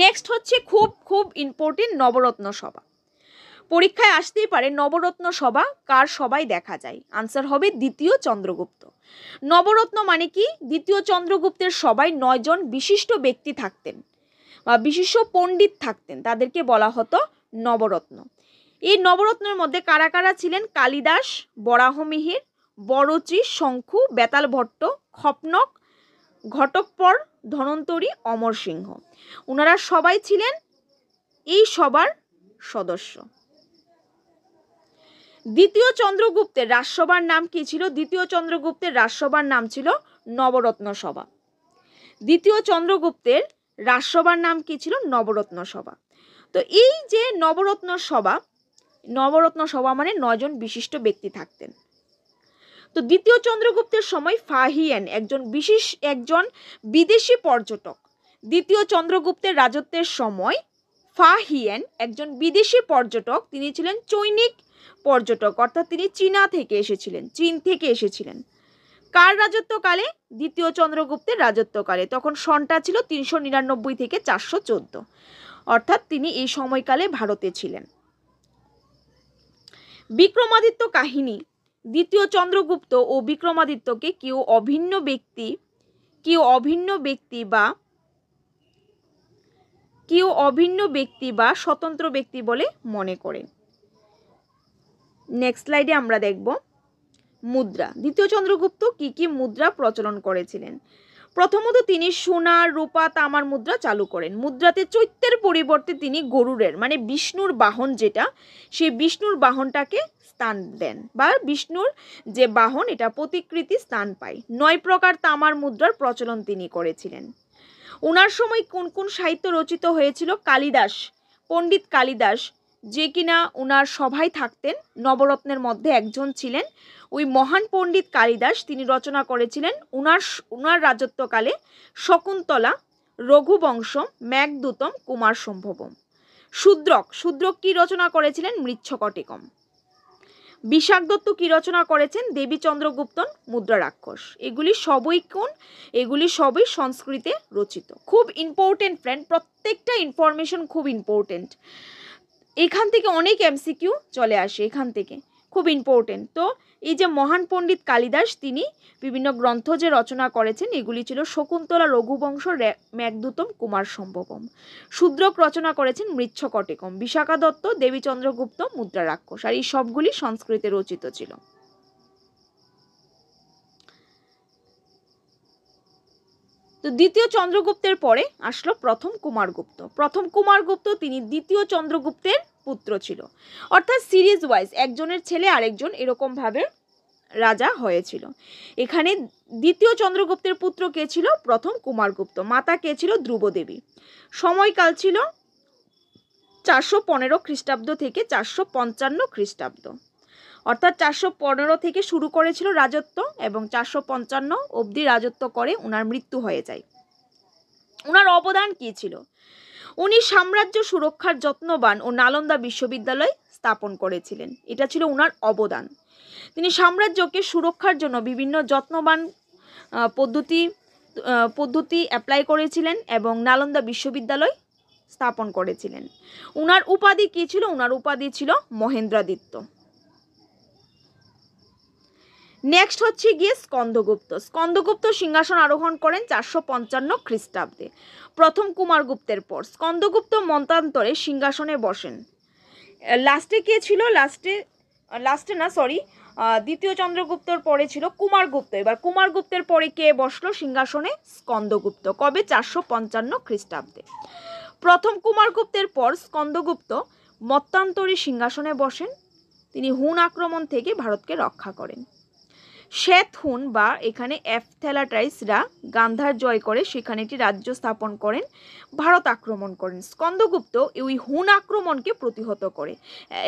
নেক্সট হচ্ছে খুব খুব ইম্পর্টেন্ট নবরত্ন সভা পরীক্ষায় আসতেই পারে নবরত্ন সভা কার সবাই দেখা যায় আনসার হবে দ্বিতীয় চন্দ্রগুপ্ত নবরত্ন মানে কি দ্বিতীয় চন্দ্রগুপ্তের সবাই নয়জন বিশিষ্ট ব্যক্তি থাকতেন বা বিশিষ্ট পণ্ডিত থাকতেন তাদেরকে বলা হতো নবরত্ন এই নবরত্নের মধ্যে কারা কারা ছিলেন কালিদাস বরাহমিহির বরচি শঙ্খু বেতাল ভট্ট খপনক ঘটকপর ধনন্তরী অমর সিংহ ওনারা সবাই ছিলেন এই সবার সদস্য দ্বিতীয় চন্দ্রগুপ্তের রাজসভার নাম কি ছিল দ্বিতীয় চন্দ্রগুপ্তের রাজসভার নাম ছিল নবরত্ন সভা দ্বিতীয় চন্দ্রগুপ্তের রাজসভার নাম কি ছিল নবরত্ন সভা তো এই যে নবরত্ন সভা নবরত্ন সভা মানে নজন বিশিষ্ট ব্যক্তি থাকতেন তো দ্বিতীয় চন্দ্রগুপ্তের সময় ফাহিয়েন একজন বিশেষ একজন বিদেশি পর্যটক দ্বিতীয় চন্দ্রগুপ্তের রাজত্বের সময় ফাহিয়েন একজন বিদেশি পর্যটক তিনি ছিলেন চৈনিক পর্যটক অর্থাৎ তিনি চীনা থেকে এসেছিলেন চীন থেকে এসেছিলেন কার রাজত্বকালে দ্বিতীয় চন্দ্রগুপ্তের রাজত্বকালে তখন সনটা ছিল তিনশো নিরানব্বই থেকে চারশো চোদ্দ অর্থাৎ তিনি এই সময়কালে ভারতে ছিলেন বিক্রমাদিত্য কাহিনী দ্বিতীয় চন্দ্রগুপ্ত ও বিক্রমাদিত্যকে কেউ অভিন্ন ব্যক্তি কেউ অভিন্ন ব্যক্তি বা কেউ অভিন্ন ব্যক্তি বা স্বতন্ত্র ব্যক্তি বলে মনে করেন নেক্সট স্লাইডে আমরা দেখব মুদ্রা দ্বিতীয় চন্দ্রগুপ্ত কি কি মুদ্রা প্রচলন করেছিলেন প্রথমত তিনি সোনা রূপা তামার মুদ্রা চালু করেন মুদ্রাতে চৈত্যের পরিবর্তে তিনি গরুরের মানে বিষ্ণুর বাহন যেটা সেই বিষ্ণুর বাহনটাকে স্থান দেন বা বিষ্ণুর যে বাহন এটা প্রতিকৃতি স্থান পায় নয় প্রকার তামার মুদ্রার প্রচলন তিনি করেছিলেন ওনার সময় কোন কোন সাহিত্য রচিত হয়েছিল কালিদাস পণ্ডিত কালিদাস যে কিনা ওনার সভায় থাকতেন নবরত্নের মধ্যে একজন ছিলেন ওই মহান পণ্ডিত কালিদাস তিনি রচনা করেছিলেন ওনার ওনার রাজত্বকালে শকুন্তলা রঘুবংশ ম্যাঘদূতম কুমার সম্ভবম শূদ্রক শূদ্রক কি রচনা করেছিলেন মৃচ্ছকটিকম বিশাখ দত্ত কী রচনা করেছেন দেবীচন্দ্র গুপ্তন মুদ্রা রাক্ষস এগুলি সবই কোন এগুলি সবই সংস্কৃতে রচিত খুব ইম্পর্টেন্ট ফ্রেন্ড প্রত্যেকটা ইনফরমেশন খুব ইম্পর্টেন্ট এখান থেকে অনেক এমসিকিউ চলে আসে এখান থেকে খুব ইম্পর্টেন্ট তো এই যে মহান পণ্ডিত কালিদাস তিনি বিভিন্ন গ্রন্থ যে রচনা করেছেন এগুলি ছিল শকুন্তলা রঘুবংশ ম্যাকদূতম কুমার সম্ভবম শূদ্রক রচনা করেছেন মৃচ্ছকটেকম বিশাখা দত্ত দেবীচন্দ্রগুপ্ত মুদ্রা রাক্ষস আর এই সবগুলি সংস্কৃতে রচিত ছিল তো দ্বিতীয় চন্দ্রগুপ্তের পরে আসলো প্রথম কুমারগুপ্ত প্রথম কুমারগুপ্ত তিনি দ্বিতীয় চন্দ্রগুপ্তের পুত্র ছিল অর্থাৎ সিরিজ ওয়াইজ একজনের ছেলে আরেকজন এরকমভাবে রাজা হয়েছিল এখানে দ্বিতীয় চন্দ্রগুপ্তের পুত্র কে ছিল প্রথম কুমারগুপ্ত মাতা কে ছিল ধ্রুবদেবী সময়কাল ছিল চারশো পনেরো খ্রিস্টাব্দ থেকে চারশো পঞ্চান্ন খ্রিস্টাব্দ অর্থাৎ চারশো পনেরো থেকে শুরু করেছিল রাজত্ব এবং চারশো পঞ্চান্ন অবধি রাজত্ব করে ওনার মৃত্যু হয়ে যায় ওনার অবদান কি ছিল উনি সাম্রাজ্য সুরক্ষার যত্নবান ও নালন্দা বিশ্ববিদ্যালয় স্থাপন করেছিলেন এটা ছিল ওনার অবদান তিনি সাম্রাজ্যকে সুরক্ষার জন্য বিভিন্ন যত্নবান পদ্ধতি পদ্ধতি অ্যাপ্লাই করেছিলেন এবং নালন্দা বিশ্ববিদ্যালয় স্থাপন করেছিলেন উনার উপাধি কী ছিল ওনার উপাধি ছিল মহেন্দ্রাদিত্য নেক্সট হচ্ছে গিয়ে স্কন্দগুপ্ত স্কন্দগুপ্ত সিংহাসন আরোহণ করেন চারশো পঞ্চান্ন খ্রিস্টাব্দে প্রথম কুমারগুপ্তের পর স্কন্দগুপ্ত মন্তান্তরে সিংহাসনে বসেন লাস্টে কে ছিল লাস্টে লাস্টে না সরি দ্বিতীয় চন্দ্রগুপ্তর পরে ছিল কুমারগুপ্ত এবার কুমারগুপ্তের পরে কে বসলো সিংহাসনে স্কন্দগুপ্ত কবে চারশো পঞ্চান্ন খ্রিস্টাব্দে প্রথম কুমারগুপ্তের পর স্কন্দগুপ্ত মত্তান্তরে সিংহাসনে বসেন তিনি হুন আক্রমণ থেকে ভারতকে রক্ষা করেন শ্বেতহুন বা এখানে অ্যাফথ্যালাটাইসরা গান্ধার জয় করে সেখানে একটি রাজ্য স্থাপন করেন ভারত আক্রমণ করেন স্কন্দগুপ্ত ওই হুন আক্রমণকে প্রতিহত করে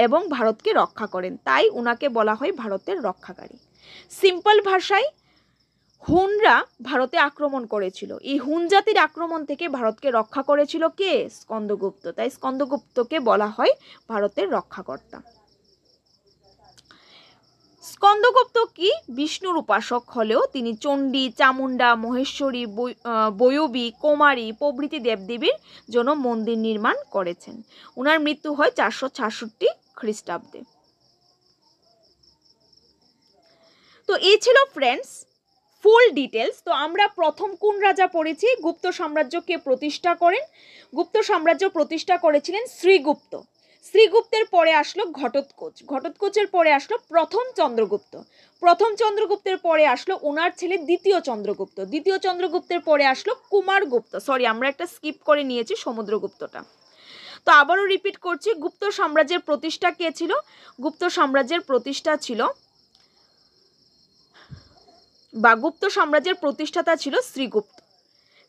এবং ভারতকে রক্ষা করেন তাই ওনাকে বলা হয় ভারতের রক্ষাকারী সিম্পল ভাষায় হুনরা ভারতে আক্রমণ করেছিল এই হুন জাতির আক্রমণ থেকে ভারতকে রক্ষা করেছিল কে স্কন্দগুপ্ত তাই স্কন্দগুপ্তকে বলা হয় ভারতের রক্ষাকর্তা স্কন্দগুপ্ত কি বিষ্ণুর উপাসক হলেও তিনি চণ্ডী চামুণ্ডা মহেশ্বরী বয়বী কোমারী প্রভৃতি দেবদেবীর জন্য মন্দির নির্মাণ করেছেন ওনার মৃত্যু হয় চারশো ছাষট্টি খ্রিস্টাব্দে তো এই ছিল ফ্রেন্ডস ফুল ডিটেলস তো আমরা প্রথম কোন রাজা পড়েছি গুপ্ত সাম্রাজ্যকে প্রতিষ্ঠা করেন গুপ্ত সাম্রাজ্য প্রতিষ্ঠা করেছিলেন শ্রীগুপ্ত শ্রীগুপ্তের পরে আসলো ঘটোৎকোচ ঘটোৎকোচের পরে আসলো প্রথম চন্দ্রগুপ্ত প্রথম চন্দ্রগুপ্তের পরে আসলো ওনার ছেলে দ্বিতীয় চন্দ্রগুপ্ত দ্বিতীয় চন্দ্রগুপ্তের পরে আসলো কুমারগুপ্ত সরি আমরা একটা স্কিপ করে নিয়েছি সমুদ্রগুপ্তটা তো আবারও রিপিট করছি গুপ্ত সাম্রাজ্যের প্রতিষ্ঠা কে ছিল গুপ্ত সাম্রাজ্যের প্রতিষ্ঠা ছিল বা গুপ্ত সাম্রাজ্যের প্রতিষ্ঠাতা ছিল শ্রীগুপ্ত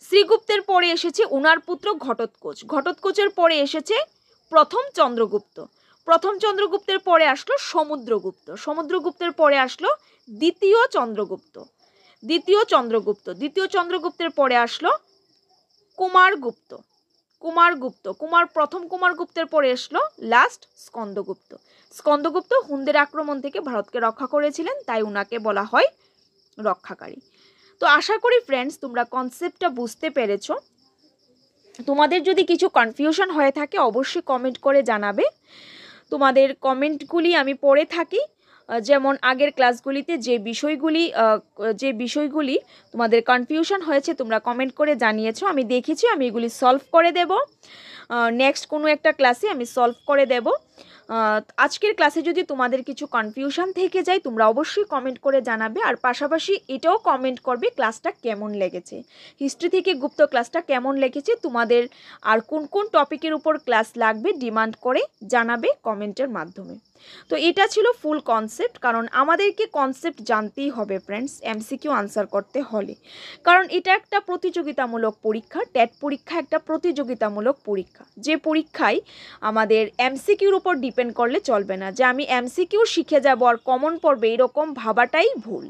শ্রীগুপ্তের পরে এসেছে ওনার পুত্র ঘটোৎকোচ ঘটোৎকোচের পরে এসেছে প্রথম চন্দ্রগুপ্ত প্রথম চন্দ্রগুপ্তের পরে আসলো সমুদ্রগুপ্ত সমুদ্রগুপ্তের পরে আসলো দ্বিতীয় চন্দ্রগুপ্ত দ্বিতীয় চন্দ্রগুপ্ত দ্বিতীয় চন্দ্রগুপ্তের পরে আসলো কুমারগুপ্ত কুমারগুপ্ত কুমার প্রথম কুমারগুপ্তের পরে আসলো লাস্ট স্কন্দগুপ্ত স্কন্দগুপ্ত হুন্দের আক্রমণ থেকে ভারতকে রক্ষা করেছিলেন তাই উনাকে বলা হয় রক্ষাকারী তো আশা করি ফ্রেন্ডস তোমরা কনসেপ্টটা বুঝতে পেরেছো তোমাদের যদি কিছু কনফিউশন হয়ে থাকে অবশ্যই কমেন্ট করে জানাবে তোমাদের কমেন্টগুলি আমি পড়ে থাকি যেমন আগের ক্লাসগুলিতে যে বিষয়গুলি যে বিষয়গুলি তোমাদের কনফিউশন হয়েছে তোমরা কমেন্ট করে জানিয়েছো আমি দেখেছি আমি এগুলি সলভ করে দেব নেক্সট কোনো একটা ক্লাসে আমি সলভ করে দেব আজকের ক্লাসে যদি তোমাদের কিছু কনফিউশন থেকে যায় তোমরা অবশ্যই কমেন্ট করে জানাবে আর পাশাপাশি এটাও কমেন্ট করবে ক্লাসটা কেমন লেগেছে হিস্ট্রি থেকে গুপ্ত ক্লাসটা কেমন লেগেছে তোমাদের আর কোন কোন টপিকের উপর ক্লাস লাগবে ডিমান্ড করে জানাবে কমেন্টের মাধ্যমে তো এটা ছিল ফুল কনসেপ্ট কারণ আমাদেরকে কনসেপ্ট জানতেই হবে ফ্রেন্ডস এমসিকিউ আনসার করতে হলে কারণ এটা একটা প্রতিযোগিতামূলক পরীক্ষা ট্যাট পরীক্ষা একটা প্রতিযোগিতামূলক পরীক্ষা পরীক্ষা যে পরীক্ষায় আমাদের এমসিকিউর উপর ডিপেন্ড করলে চলবে না যে আমি এমসিকিউ শিখে যাব আর কমন পড়বে এরকম ভাবাটাই ভুল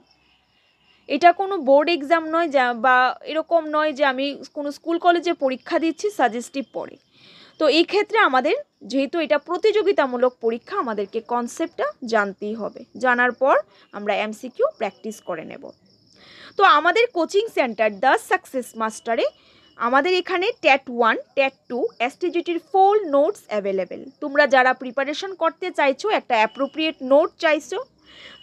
এটা কোনো বোর্ড এক্সাম নয় যা বা এরকম নয় যে আমি কোনো স্কুল কলেজে পরীক্ষা দিচ্ছি সাজেস্টিভ পড়ে তো এই ক্ষেত্রে আমাদের যেহেতু এটা প্রতিযোগিতামূলক পরীক্ষা আমাদেরকে কনসেপ্টটা জানতেই হবে জানার পর আমরা এমসিকিউ প্র্যাকটিস করে নেব তো আমাদের কোচিং সেন্টার দ্য সাকসেস মাস্টারে আমাদের এখানে ট্যাট ওয়ান ট্যাট টু এসটিজিটির ফোল নোটস অ্যাভেলেবেল তোমরা যারা প্রিপারেশন করতে চাইছো একটা অ্যাপ্রোপ্রিয়েট নোট চাইছো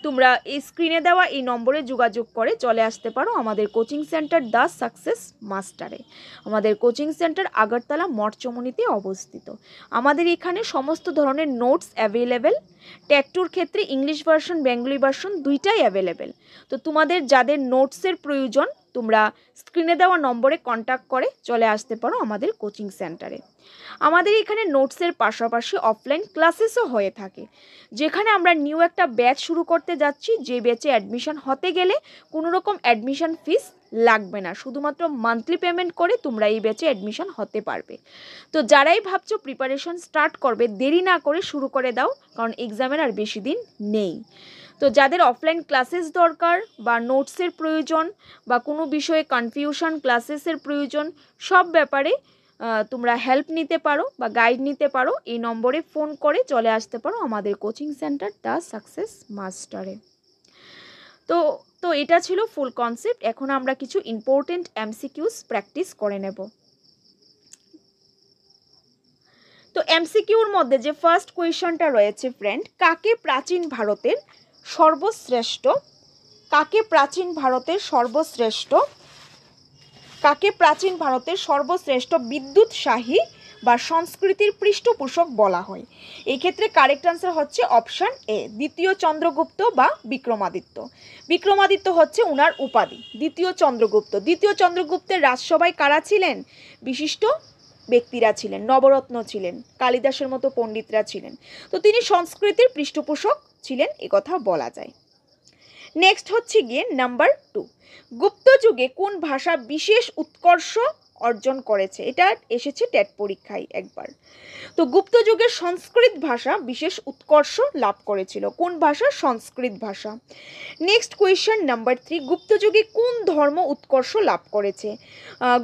তোমরা এই স্ক্রিনে দেওয়া এই নম্বরে যোগাযোগ করে চলে আসতে পারো আমাদের কোচিং সেন্টার দ্য সাকসেস মাস্টারে আমাদের কোচিং সেন্টার আগরতলা মঠচমনিতে অবস্থিত আমাদের এখানে সমস্ত ধরনের নোটস অ্যাভেলেবেল ট্যাক্টুর ক্ষেত্রে ইংলিশ ভার্সন বেঙ্গলি ভার্সন দুইটাই অ্যাভেলেবেল তো তোমাদের যাদের নোটসের প্রয়োজন তোমরা স্ক্রিনে দেওয়া নম্বরে কন্ট্যাক্ট করে চলে আসতে পারো আমাদের কোচিং সেন্টারে আমাদের এখানে নোটসের পাশাপাশি অফলাইন ক্লাসেসও হয়ে থাকে যেখানে আমরা নিউ একটা ব্যাচ শুরু করতে করতে যাচ্ছি যে ব্যাচে অ্যাডমিশন হতে গেলে কোনো রকম অ্যাডমিশন ফিস লাগবে না শুধুমাত্র মান্থলি পেমেন্ট করে তোমরা এই ব্যাচে অ্যাডমিশন হতে পারবে তো যারাই ভাবছো প্রিপারেশন স্টার্ট করবে দেরি না করে শুরু করে দাও কারণ এক্সামের আর বেশি দিন নেই তো যাদের অফলাইন ক্লাসেস দরকার বা নোটসের প্রয়োজন বা কোনো বিষয়ে কনফিউশন ক্লাসেসের প্রয়োজন সব ব্যাপারে তোমরা হেল্প নিতে পারো বা গাইড নিতে পারো এই নম্বরে ফোন করে চলে আসতে পারো আমাদের কোচিং সেন্টার দ্য সাকসেস মাস্টারে তো তো এটা ছিল ফুল কনসেপ্ট এখন আমরা কিছু ইম্পর্টেন্ট এমসিকিউস প্র্যাকটিস করে নেব তো এমসিকিউর মধ্যে যে ফার্স্ট কোয়েশনটা রয়েছে ফ্রেন্ড কাকে প্রাচীন ভারতের সর্বশ্রেষ্ঠ কাকে প্রাচীন ভারতের সর্বশ্রেষ্ঠ কাকে প্রাচীন ভারতের সর্বশ্রেষ্ঠ বিদ্যুৎশাহী বা সংস্কৃতির পৃষ্ঠপোষক বলা হয় এক্ষেত্রে কারেক্ট আনসার হচ্ছে অপশান এ দ্বিতীয় চন্দ্রগুপ্ত বা বিক্রমাদিত্য বিক্রমাদিত্য হচ্ছে উনার উপাধি দ্বিতীয় চন্দ্রগুপ্ত দ্বিতীয় চন্দ্রগুপ্তের রাজসভায় কারা ছিলেন বিশিষ্ট ব্যক্তিরা ছিলেন নবরত্ন ছিলেন কালিদাসের মতো পণ্ডিতরা ছিলেন তো তিনি সংস্কৃতির পৃষ্ঠপোষক ছিলেন কথা বলা যায় নেক্সট হচ্ছে গিয়ে নাম্বার টু গুপ্ত যুগে কোন ভাষা বিশেষ উৎকর্ষ অর্জন করেছে এটা এসেছে ট্যাট পরীক্ষায় একবার তো গুপ্ত সংস্কৃত ভাষা বিশেষ উৎকর্ষ লাভ করেছিল কোন ভাষা সংস্কৃত ভাষা next question number three Gupta যুগে কোন ধর্ম উৎকর্ষ লাভ করেছে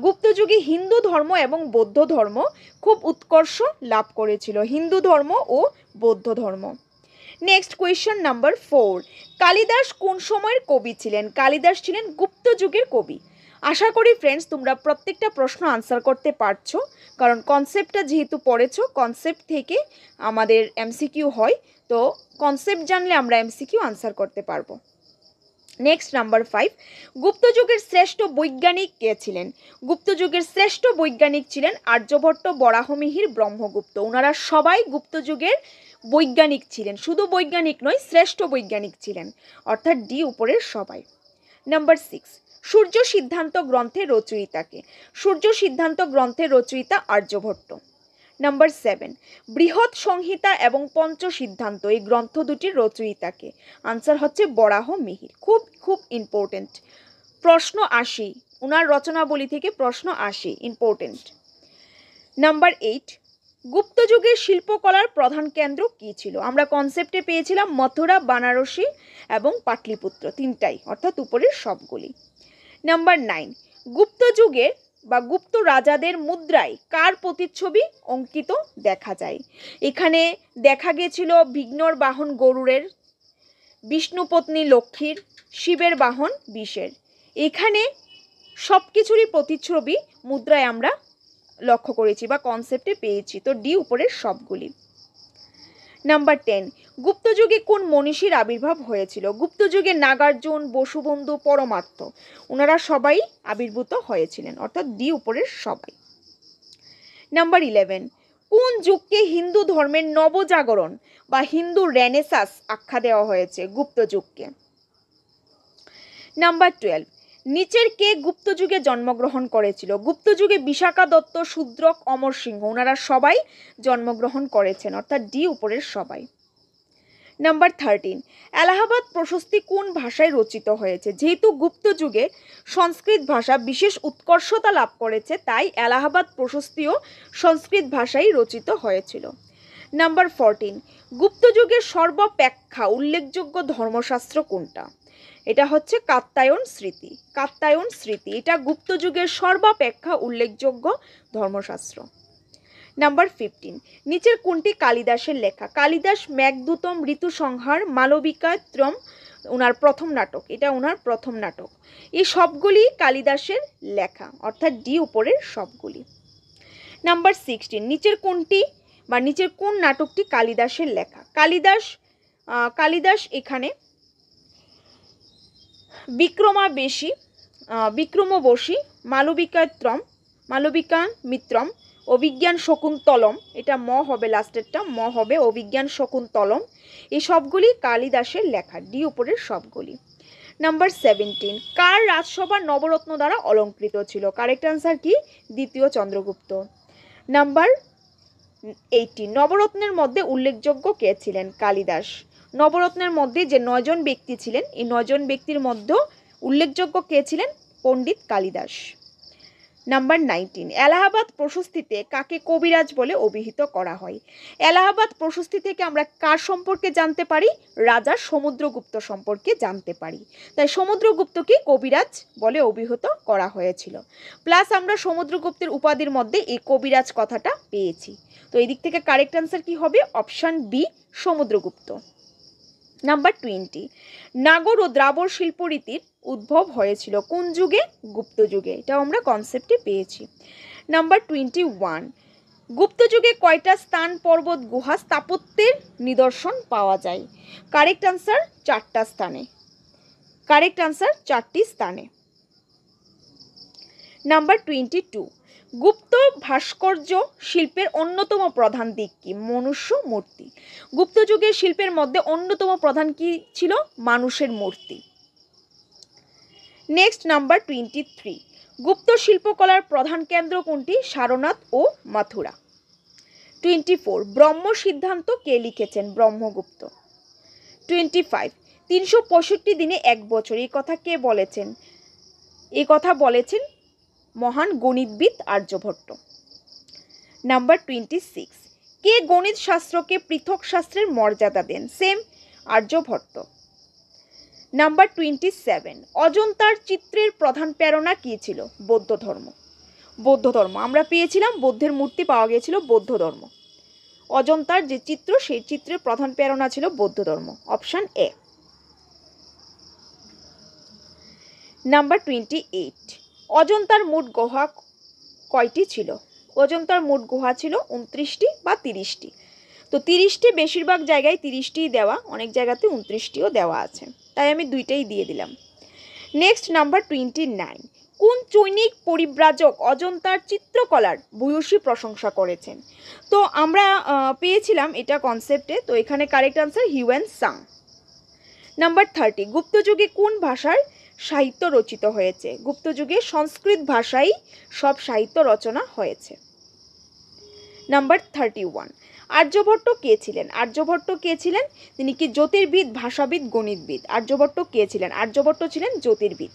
গুপ্ত যুগে হিন্দু ধর্ম এবং বৌদ্ধ ধর্ম খুব উৎকর্ষ লাভ করেছিল হিন্দু ধর্ম ও বৌদ্ধ ধর্ম next question number four Kalidas কোন সময়ের কবি ছিলেন কালিদাস ছিলেন গুপ্ত যুগের কবি আশা করি ফ্রেন্ডস তোমরা প্রত্যেকটা প্রশ্ন আনসার করতে পারছো কারণ কনসেপ্টটা যেহেতু পড়েছো কনসেপ্ট থেকে আমাদের এমসিকিউ হয় তো কনসেপ্ট জানলে আমরা এমসিকিউ আনসার করতে পারবো নেক্সট নাম্বার ফাইভ গুপ্তযুগের শ্রেষ্ঠ বৈজ্ঞানিক কে ছিলেন গুপ্তযুগের শ্রেষ্ঠ বৈজ্ঞানিক ছিলেন আর্যভট্ট বরাহমিহির ব্রহ্মগুপ্ত ওনারা সবাই গুপ্তযুগের বৈজ্ঞানিক ছিলেন শুধু বৈজ্ঞানিক নয় শ্রেষ্ঠ বৈজ্ঞানিক ছিলেন অর্থাৎ ডি উপরের সবাই নাম্বার সিক্স সূর্য সিদ্ধান্ত গ্রন্থে রচয়িতাকে সূর্য সিদ্ধান্ত গ্রন্থে রচয়িতা আর্যভট্ট নাম্বার সেভেন বৃহৎ সংহিতা এবং পঞ্চ সিদ্ধান্ত এই গ্রন্থ দুটির রচয়িতাকে আনসার হচ্ছে বরাহ মিহির খুব খুব ইম্পর্টেন্ট প্রশ্ন আসি ওনার রচনাবলী থেকে প্রশ্ন আসে ইম্পর্টেন্ট নাম্বার এইট গুপ্তযুগের শিল্পকলার প্রধান কেন্দ্র কী ছিল আমরা কনসেপ্টে পেয়েছিলাম মথুরা বানারসি এবং পাটলিপুত্র তিনটাই অর্থাৎ উপরের সবগুলি নাম্বার নাইন গুপ্তযুগের বা গুপ্ত রাজাদের মুদ্রায় কার প্রতিচ্ছবি অঙ্কিত দেখা যায় এখানে দেখা গিয়েছিল বিঘ্নর বাহন গরুরের বিষ্ণুপত্নী লক্ষ্মীর শিবের বাহন বিষের এখানে সব কিছুরই প্রতিচ্ছবি মুদ্রায় আমরা লক্ষ্য করেছি বা কনসেপ্টে পেয়েছি তো ডি উপরের সবগুলি নাম্বার টেন গুপ্তযুগে কোন মনীষীর আবির্ভাব হয়েছিল গুপ্তযুগে নাগার্জুন বসুবন্ধু পরমাত্ম ওনারা সবাই আবির্ভূত হয়েছিলেন অর্থাৎ ডি উপরের সবাই নাম্বার ইলেভেন কোন যুগকে হিন্দু ধর্মের নবজাগরণ বা হিন্দু রেনেসাস আখ্যা দেওয়া হয়েছে গুপ্ত যুগকে নাম্বার টুয়েলভ নিচের কে গুপ্তযুগে জন্মগ্রহণ করেছিল গুপ্তযুগে বিশাখা দত্ত শূদ্রক অমর সিংহ ওনারা সবাই জন্মগ্রহণ করেছেন অর্থাৎ ডি উপরের সবাই নাম্বার থার্টিন এলাহাবাদ প্রশস্তি কোন ভাষায় রচিত হয়েছে যেহেতু গুপ্ত যুগে সংস্কৃত ভাষা বিশেষ উৎকর্ষতা লাভ করেছে তাই এলাহাবাদ প্রশস্তিও সংস্কৃত ভাষায় রচিত হয়েছিল নাম্বার ফরটিন গুপ্তযুগের সর্বাপেক্ষা উল্লেখযোগ্য ধর্মশাস্ত্র কোনটা এটা হচ্ছে কাত্তায়ন স্মৃতি কাত্তায়ন স্মৃতি এটা গুপ্তযুগের সর্বাপেক্ষা উল্লেখযোগ্য ধর্মশাস্ত্র নাম্বার ফিফটিন নিচের কোনটি কালিদাসের লেখা কালিদাস ম্যাকদূতম ঋতুসংহার মালবিকাত্রম ওনার প্রথম নাটক এটা ওনার প্রথম নাটক এই সবগুলি কালিদাসের লেখা অর্থাৎ ডি উপরের সবগুলি নাম্বার সিক্সটিন নিচের কোনটি বা নিচের কোন নাটকটি কালিদাসের লেখা কালিদাস কালিদাস এখানে বিক্রমা বেশি বিক্রমবশী মালবিকাত্রম মালবিকা মিত্রম অভিজ্ঞান শকুন্তলম এটা ম হবে লাস্টেরটা ম হবে অভিজ্ঞান শকুন্তলম এই সবগুলি কালিদাসের লেখা ডি উপরের সবগুলি নাম্বার সেভেন্টিন কার রাজসভা নবরত্ন দ্বারা অলঙ্কৃত ছিল কারেক্ট আনসার কি দ্বিতীয় চন্দ্রগুপ্ত নাম্বার এইটি নবরত্নের মধ্যে উল্লেখযোগ্য কে ছিলেন কালিদাস নবরত্নের মধ্যে যে নয়জন ব্যক্তি ছিলেন এই নয়জন ব্যক্তির মধ্যেও উল্লেখযোগ্য কে ছিলেন পণ্ডিত কালিদাস নাম্বার নাইনটিন এলাহাবাদ প্রশস্তিতে কাকে কবিরাজ বলে অভিহিত করা হয় এলাহাবাদ প্রশস্তি থেকে আমরা কার সম্পর্কে জানতে পারি রাজা সমুদ্রগুপ্ত সম্পর্কে জানতে পারি তাই সমুদ্রগুপ্তকে কবিরাজ বলে অভিহিত করা হয়েছিল প্লাস আমরা সমুদ্রগুপ্তের উপাধির মধ্যে এই কবিরাজ কথাটা পেয়েছি তো এই দিক থেকে কারেক্ট অ্যান্সার কি হবে option B Samudragupta number twenty নাগর ও দ্রাবর শিল্পরীতির উদ্ভব হয়েছিল কোন যুগে গুপ্ত যুগে এটাও আমরা কনসেপ্টে পেয়েছি নাম্বার টোয়েন্টি ওয়ান গুপ্তযুগে কয়টা স্থান পর্বত গুহা স্থাপত্যের নিদর্শন পাওয়া যায় কারেক্ট আনসার চারটা স্থানে কারেক্ট আনসার চারটি স্থানে নাম্বার টোয়েন্টি টু গুপ্ত ভাস্কর্য শিল্পের অন্যতম প্রধান দিক কি মনুষ্য মূর্তি গুপ্ত যুগের শিল্পের মধ্যে অন্যতম প্রধান কি ছিল মানুষের মূর্তি next number twenty three Gupta শিল্পকলার প্রধান কেন্দ্র কোনটি সারনাথ ও মাথুরা টোয়েন্টি ফোর ব্রহ্ম সিদ্ধান্ত কে লিখেছেন ব্রহ্মগুপ্ত টোয়েন্টি ফাইভ তিনশো পঁয়ষট্টি দিনে এক বছর এই কথা কে বলেছেন এ কথা বলেছেন মহান গণিতবিদ আর্যভট্ট নাম্বার টোয়েন্টি সিক্স কে গণিত শাস্ত্রকে পৃথক শাস্ত্রের মর্যাদা দেন same Aryabhatta number twenty seven অজন্তার চিত্রের প্রধান প্রেরণা কী ছিল বৌদ্ধ ধর্ম বৌদ্ধ ধর্ম আমরা পেয়েছিলাম বৌদ্ধের মূর্তি পাওয়া গিয়েছিল বৌদ্ধ ধর্ম অজন্তার যে চিত্র সেই চিত্রের প্রধান প্রেরণা ছিল বৌদ্ধ ধর্ম option A number twenty eight অজন্তার মোট গুহা কয়টি ছিল অজন্তার মোট গুহা ছিল উনত্রিশটি বা তিরিশটি তো তিরিশটি বেশিরভাগ জায়গায় তিরিশটিই দেওয়া অনেক জায়গাতে উনত্রিশটিও দেওয়া আছে তাই আমি দুইটাই দিয়ে দিলাম নেক্সট নাম্বার টোয়েন্টি নাইন কোন চৈনিক পরিব্রাজক অজন্তার চিত্রকলার ভূয়সী প্রশংসা করেছেন তো আমরা পেয়েছিলাম এটা কনসেপ্টে তো এখানে correct answer Hiuen Tsang number thirty গুপ্তযুগে কোন ভাষার সাহিত্য রচিত হয়েছে গুপ্তযুগে সংস্কৃত ভাষাই সব সাহিত্য রচনা হয়েছে নাম্বার থার্টি ওয়ান আর্যভট্ট কে ছিলেন আর্যভট্ট কে ছিলেন তিনি কি জ্যোতির্বিদ ভাষাবিদ গণিতবিদ আর্যভট্ট কে ছিলেন আর্যভট্ট ছিলেন জ্যোতির্বিদ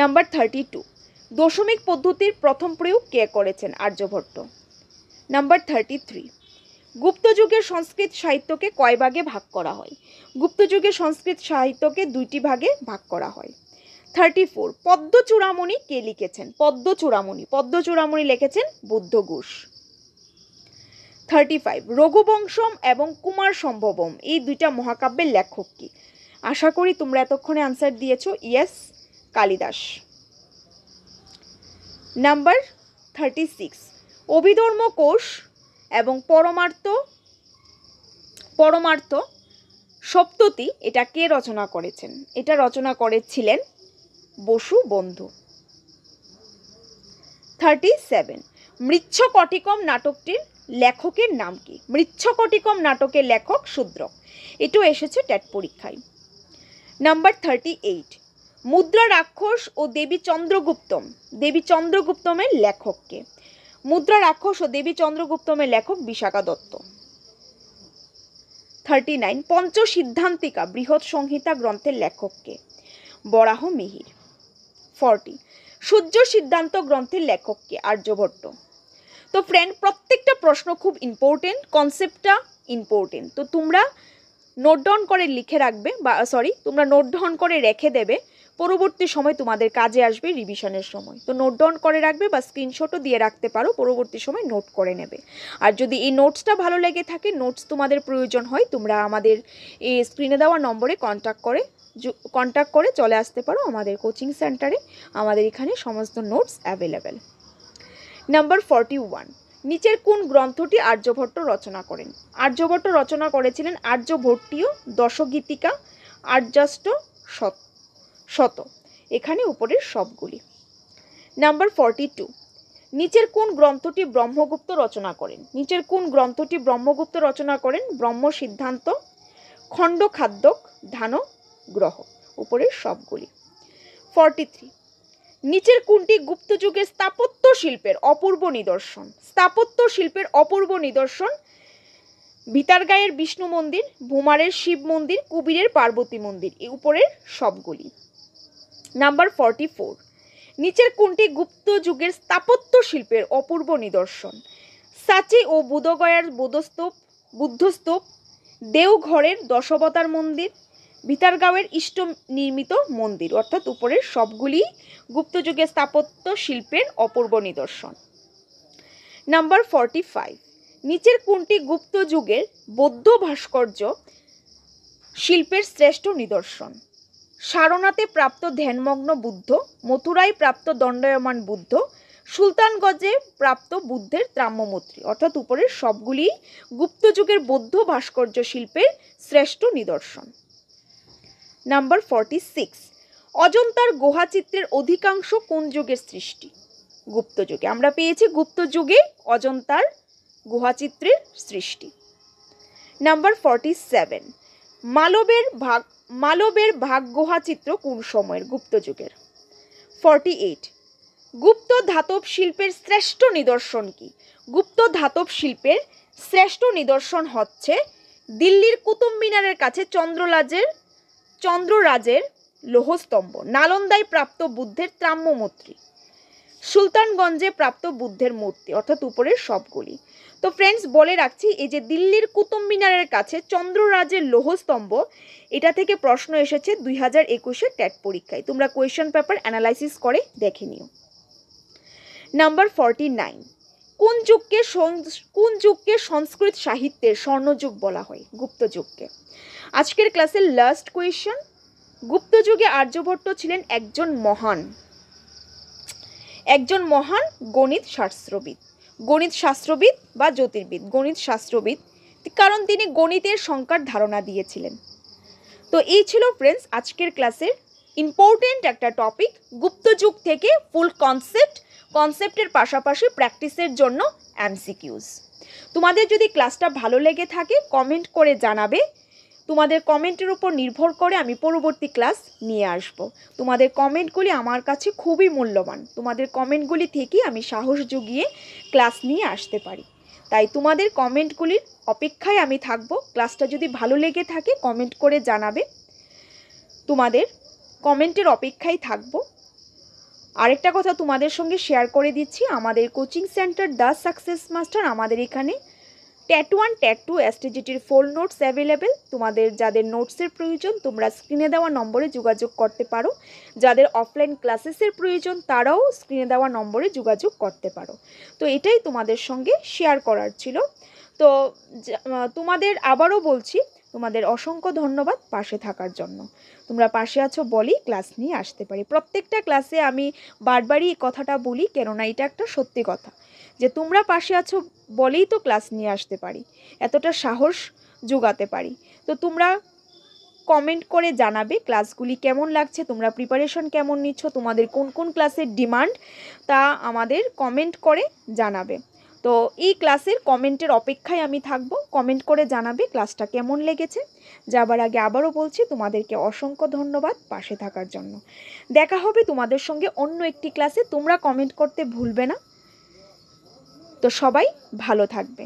নাম্বার থার্টি টু দশমিক পদ্ধতির প্রথম প্রয়োগ কে করেছেন আর্যভট্ট নাম্বার থার্টি থ্রি গুপ্তযুগের সংস্কৃত সাহিত্যকে কয় ভাগে ভাগ করা হয় গুপ্তযুগের সংস্কৃত সাহিত্যকে দুইটি ভাগে ভাগ করা হয় থার্টি ফোর পদ্ম চূড়ামণি কে লিখেছেন পদ্ম চূড়ামণি পদ্ম চূড়ামণি লিখেছেন বুদ্ধ ঘোষ থার্টি ফাইভ রঘুবংশম এবং কুমার সম্ভবম এই দুইটা মহাকাব্যের লেখক কি আশা করি তোমরা এতক্ষণে আনসার দিয়েছ yes Kalidas number thirty six Abhidharma Kosha এবং পরমার্থ পরমার্থ সপ্ততি এটা কে রচনা করেছেন এটা রচনা করেছিলেন বসু বন্ধু থার্টি সেভেন মৃচ্ছকটিকম নাটকটির লেখকের নাম কি মৃচ্ছকটিকম নাটকের লেখক শূদ্র এটাও এসেছে ট্যাট পরীক্ষায় নাম্বার থার্টি এইট মুদ্রা রাক্ষস ও দেবী চন্দ্রগুপ্তম দেবী চন্দ্রগুপ্তমের লেখককে মুদ্রা রাক্ষস ও দেবী চন্দ্রগুপ্তমের লেখক বিশাখা দত্ত থার্টি নাইন পঞ্চ সিদ্ধান্তিকা বৃহৎ সংহিতা গ্রন্থের লেখককে বরাহ মিহির ফর্টি সূর্য সিদ্ধান্ত গ্রন্থের লেখককে আর্যভট্ট তো ফ্রেন্ড প্রত্যেকটা প্রশ্ন খুব ইম্পর্টেন্ট কনসেপ্টটা ইম্পর্টেন্ট তো তোমরা নোট ডাউন করে লিখে রাখবে বা সরি তোমরা নোট ডাউন করে রেখে দেবে পরবর্তী সময় তোমাদের কাজে আসবে রিভিশনের সময় তো নোট ডাউন করে রাখবে বা স্ক্রিনশটও দিয়ে রাখতে পারো পরবর্তী সময় নোট করে নেবে আর যদি এই নোটসটা ভালো লেগে থাকে নোটস তোমাদের প্রয়োজন হয় তোমরা আমাদের এই স্ক্রিনে দেওয়া নম্বরে কন্ট্যাক্ট করে কন্ট্যাক্ট করে চলে আসতে পারো আমাদের কোচিং সেন্টারে আমাদের এখানে সমস্ত notes available number forty one নিচের কোন গ্রন্থটি আর্যভট্ট রচনা করেন আর্যভট্ট রচনা করেছিলেন আর্যভট্টীয় দশগীতিকা আর্যাষ্ট সত্য শত এখানে উপরের সবগুলি নাম্বার ফর্টি টু নিচের কোন গ্রন্থটি ব্রহ্মগুপ্ত রচনা করেন নিচের কোন গ্রন্থটি ব্রহ্মগুপ্ত রচনা করেন ব্রহ্ম সিদ্ধান্ত খণ্ড খাদ্যক ধান গ্রহ উপরের সবগুলি ফর্টি থ্রি নিচের কোনটি গুপ্তযুগের স্থাপত্য শিল্পের অপূর্ব নিদর্শন স্থাপত্য শিল্পের অপূর্ব নিদর্শন ভিতারগাঁয়ের বিষ্ণু মন্দির ভুমারের শিব মন্দির কুবিরের পার্বতী মন্দির এ উপরের সবগুলি নাম্বার ফর্টি ফোর নিচের কোনটি গুপ্ত যুগের স্থাপত্য শিল্পের অপূর্ব নিদর্শন সাচি ও বুধগয়ার বুধস্তূপ বুদ্ধস্তূপ দেওঘরের দশবতার মন্দির ভিতারগাঁওয়ের ইষ্ট নির্মিত মন্দির অর্থাৎ উপরের সবগুলি গুপ্তযুগের স্থাপত্য শিল্পের অপূর্ব নিদর্শন নাম্বার ফর্টি ফাইভ নিচের কোনটি গুপ্ত যুগের বৌদ্ধ ভাস্কর্য শিল্পের শ্রেষ্ঠ নিদর্শন সারনাতে প্রাপ্ত ধ্যানমগ্ন বুদ্ধ মথুরায় প্রাপ্ত দণ্ডায়মান বুদ্ধ সুলতানগঞ্জে প্রাপ্ত বুদ্ধের ত্রাম্যমূর্তি অর্থাৎ উপরের সবগুলি গুপ্তযুগের বৌদ্ধ ভাস্কর্য শিল্পের শ্রেষ্ঠ নিদর্শন নাম্বার ফর্টি সিক্স অজন্তার গুহাচিত্রের অধিকাংশ কোন যুগের সৃষ্টি গুপ্তযুগে আমরা পেয়েছি গুপ্তযুগে অজন্তার গুহাচিত্রের সৃষ্টি নাম্বার ফর্টি সেভেন মালবের ভাগ মালবের ভাগ্যহা চিত্র কোন সময়ের গুপ্ত যুগের ফর্টি এইট গুপ্ত ধাতব শিল্পের শ্রেষ্ঠ নিদর্শন কি গুপ্ত ধাতব শিল্পের শ্রেষ্ঠ নিদর্শন হচ্ছে দিল্লির কুতুব মিনারের কাছে চন্দ্রলাজের চন্দ্ররাজের লোহস্তম্ভ নালন্দায় প্রাপ্ত বুদ্ধের ত্রাম্য মূর্তি সুলতানগঞ্জে প্রাপ্ত বুদ্ধের মূর্তি অর্থাৎ উপরের সবগুলি তো ফ্রেন্ডস বলে রাখছি এই যে দিল্লির কুতুব মিনারের কাছে চন্দ্ররাজের লৌহস্তম্ভ এটা থেকে প্রশ্ন এসেছে দুই হাজার একুশের ট্যাট পরীক্ষায় তোমরা কোয়েশন পেপার অ্যানালাইসিস করে দেখে নিও নাম্বার ফর্টি নাইন কোন যুগকে কোন যুগকে সংস্কৃত সাহিত্যের স্বর্ণযুগ বলা হয় গুপ্তযুগকে আজকের ক্লাসের লাস্ট কোয়েশন গুপ্তযুগে আর্যভট্ট ছিলেন একজন মহান একজন মহান গণিত শাস্ত্রবিদ গণিত শাস্ত্রবিদ বা জ্যোতির্বিদ গণিত শাস্ত্রবিদ কারণ তিনি গণিতের সংখ্যার ধারণা দিয়েছিলেন তো এই ছিল ফ্রেন্ডস আজকের ক্লাসের ইম্পর্টেন্ট একটা টপিক গুপ্তযুগ থেকে ফুল কনসেপ্ট কনসেপ্টের পাশাপাশি প্র্যাকটিসের জন্য এমসিকিউজ তোমাদের যদি ক্লাসটা ভালো লেগে থাকে কমেন্ট করে জানাবে তোমাদের কমেন্টের উপর নির্ভর করে আমি পরবর্তী ক্লাস নিয়ে আসব তোমাদের কমেন্টগুলি আমার কাছে খুবই মূল্যবান তোমাদের কমেন্টগুলি থেকেই আমি সাহস জুগিয়ে ক্লাস নিয়ে আসতে পারি তাই তোমাদের কমেন্টগুলির অপেক্ষায় আমি থাকব ক্লাসটা যদি ভালো লেগে থাকে কমেন্ট করে জানাবে তোমাদের কমেন্টের অপেক্ষায় থাকব আরেকটা কথা তোমাদের সঙ্গে শেয়ার করে দিচ্ছি আমাদের coaching centre the success master আমাদের এখানে ট্যাট ওয়ান ট্যাট টু অ্যাস্ট্রিজিটির ফোল নোটস অ্যাভেলেবেল তোমাদের যাদের নোটসের প্রয়োজন তোমরা স্ক্রিনে দেওয়া নম্বরে যোগাযোগ করতে পারো যাদের অফলাইন ক্লাসেসের প্রয়োজন তারাও স্ক্রিনে দেওয়া নম্বরে যোগাযোগ করতে পারো তো এটাই তোমাদের সঙ্গে শেয়ার করার ছিল তো তোমাদের আবারও বলছি তোমাদের অসংখ্য ধন্যবাদ পাশে থাকার জন্য তোমরা পাশে আছো বলেই ক্লাস নিয়ে আসতে পারি প্রত্যেকটা ক্লাসে আমি বারবারই কথাটা বলি কেননা এটা একটা সত্যি কথা যে তোমরা পাশে আছো বলেই তো ক্লাস নিয়ে আসতে পারি এতটা সাহস যোগাতে পারি তো তোমরা কমেন্ট করে জানাবে ক্লাসগুলি কেমন লাগছে তোমরা প্রিপারেশন কেমন নিচ্ছ তোমাদের কোন কোন ক্লাসের ডিমান্ড তা আমাদের কমেন্ট করে জানাবে তো এই ক্লাসের কমেন্টের অপেক্ষায় আমি থাকব কমেন্ট করে জানাবে ক্লাসটা কেমন লেগেছে যাবার আগে আবারও বলছি তোমাদেরকে অসংখ্য ধন্যবাদ পাশে থাকার জন্য দেখা হবে তোমাদের সঙ্গে অন্য একটি ক্লাসে তোমরা কমেন্ট করতে ভুলবে না তো সবাই ভালো থাকবে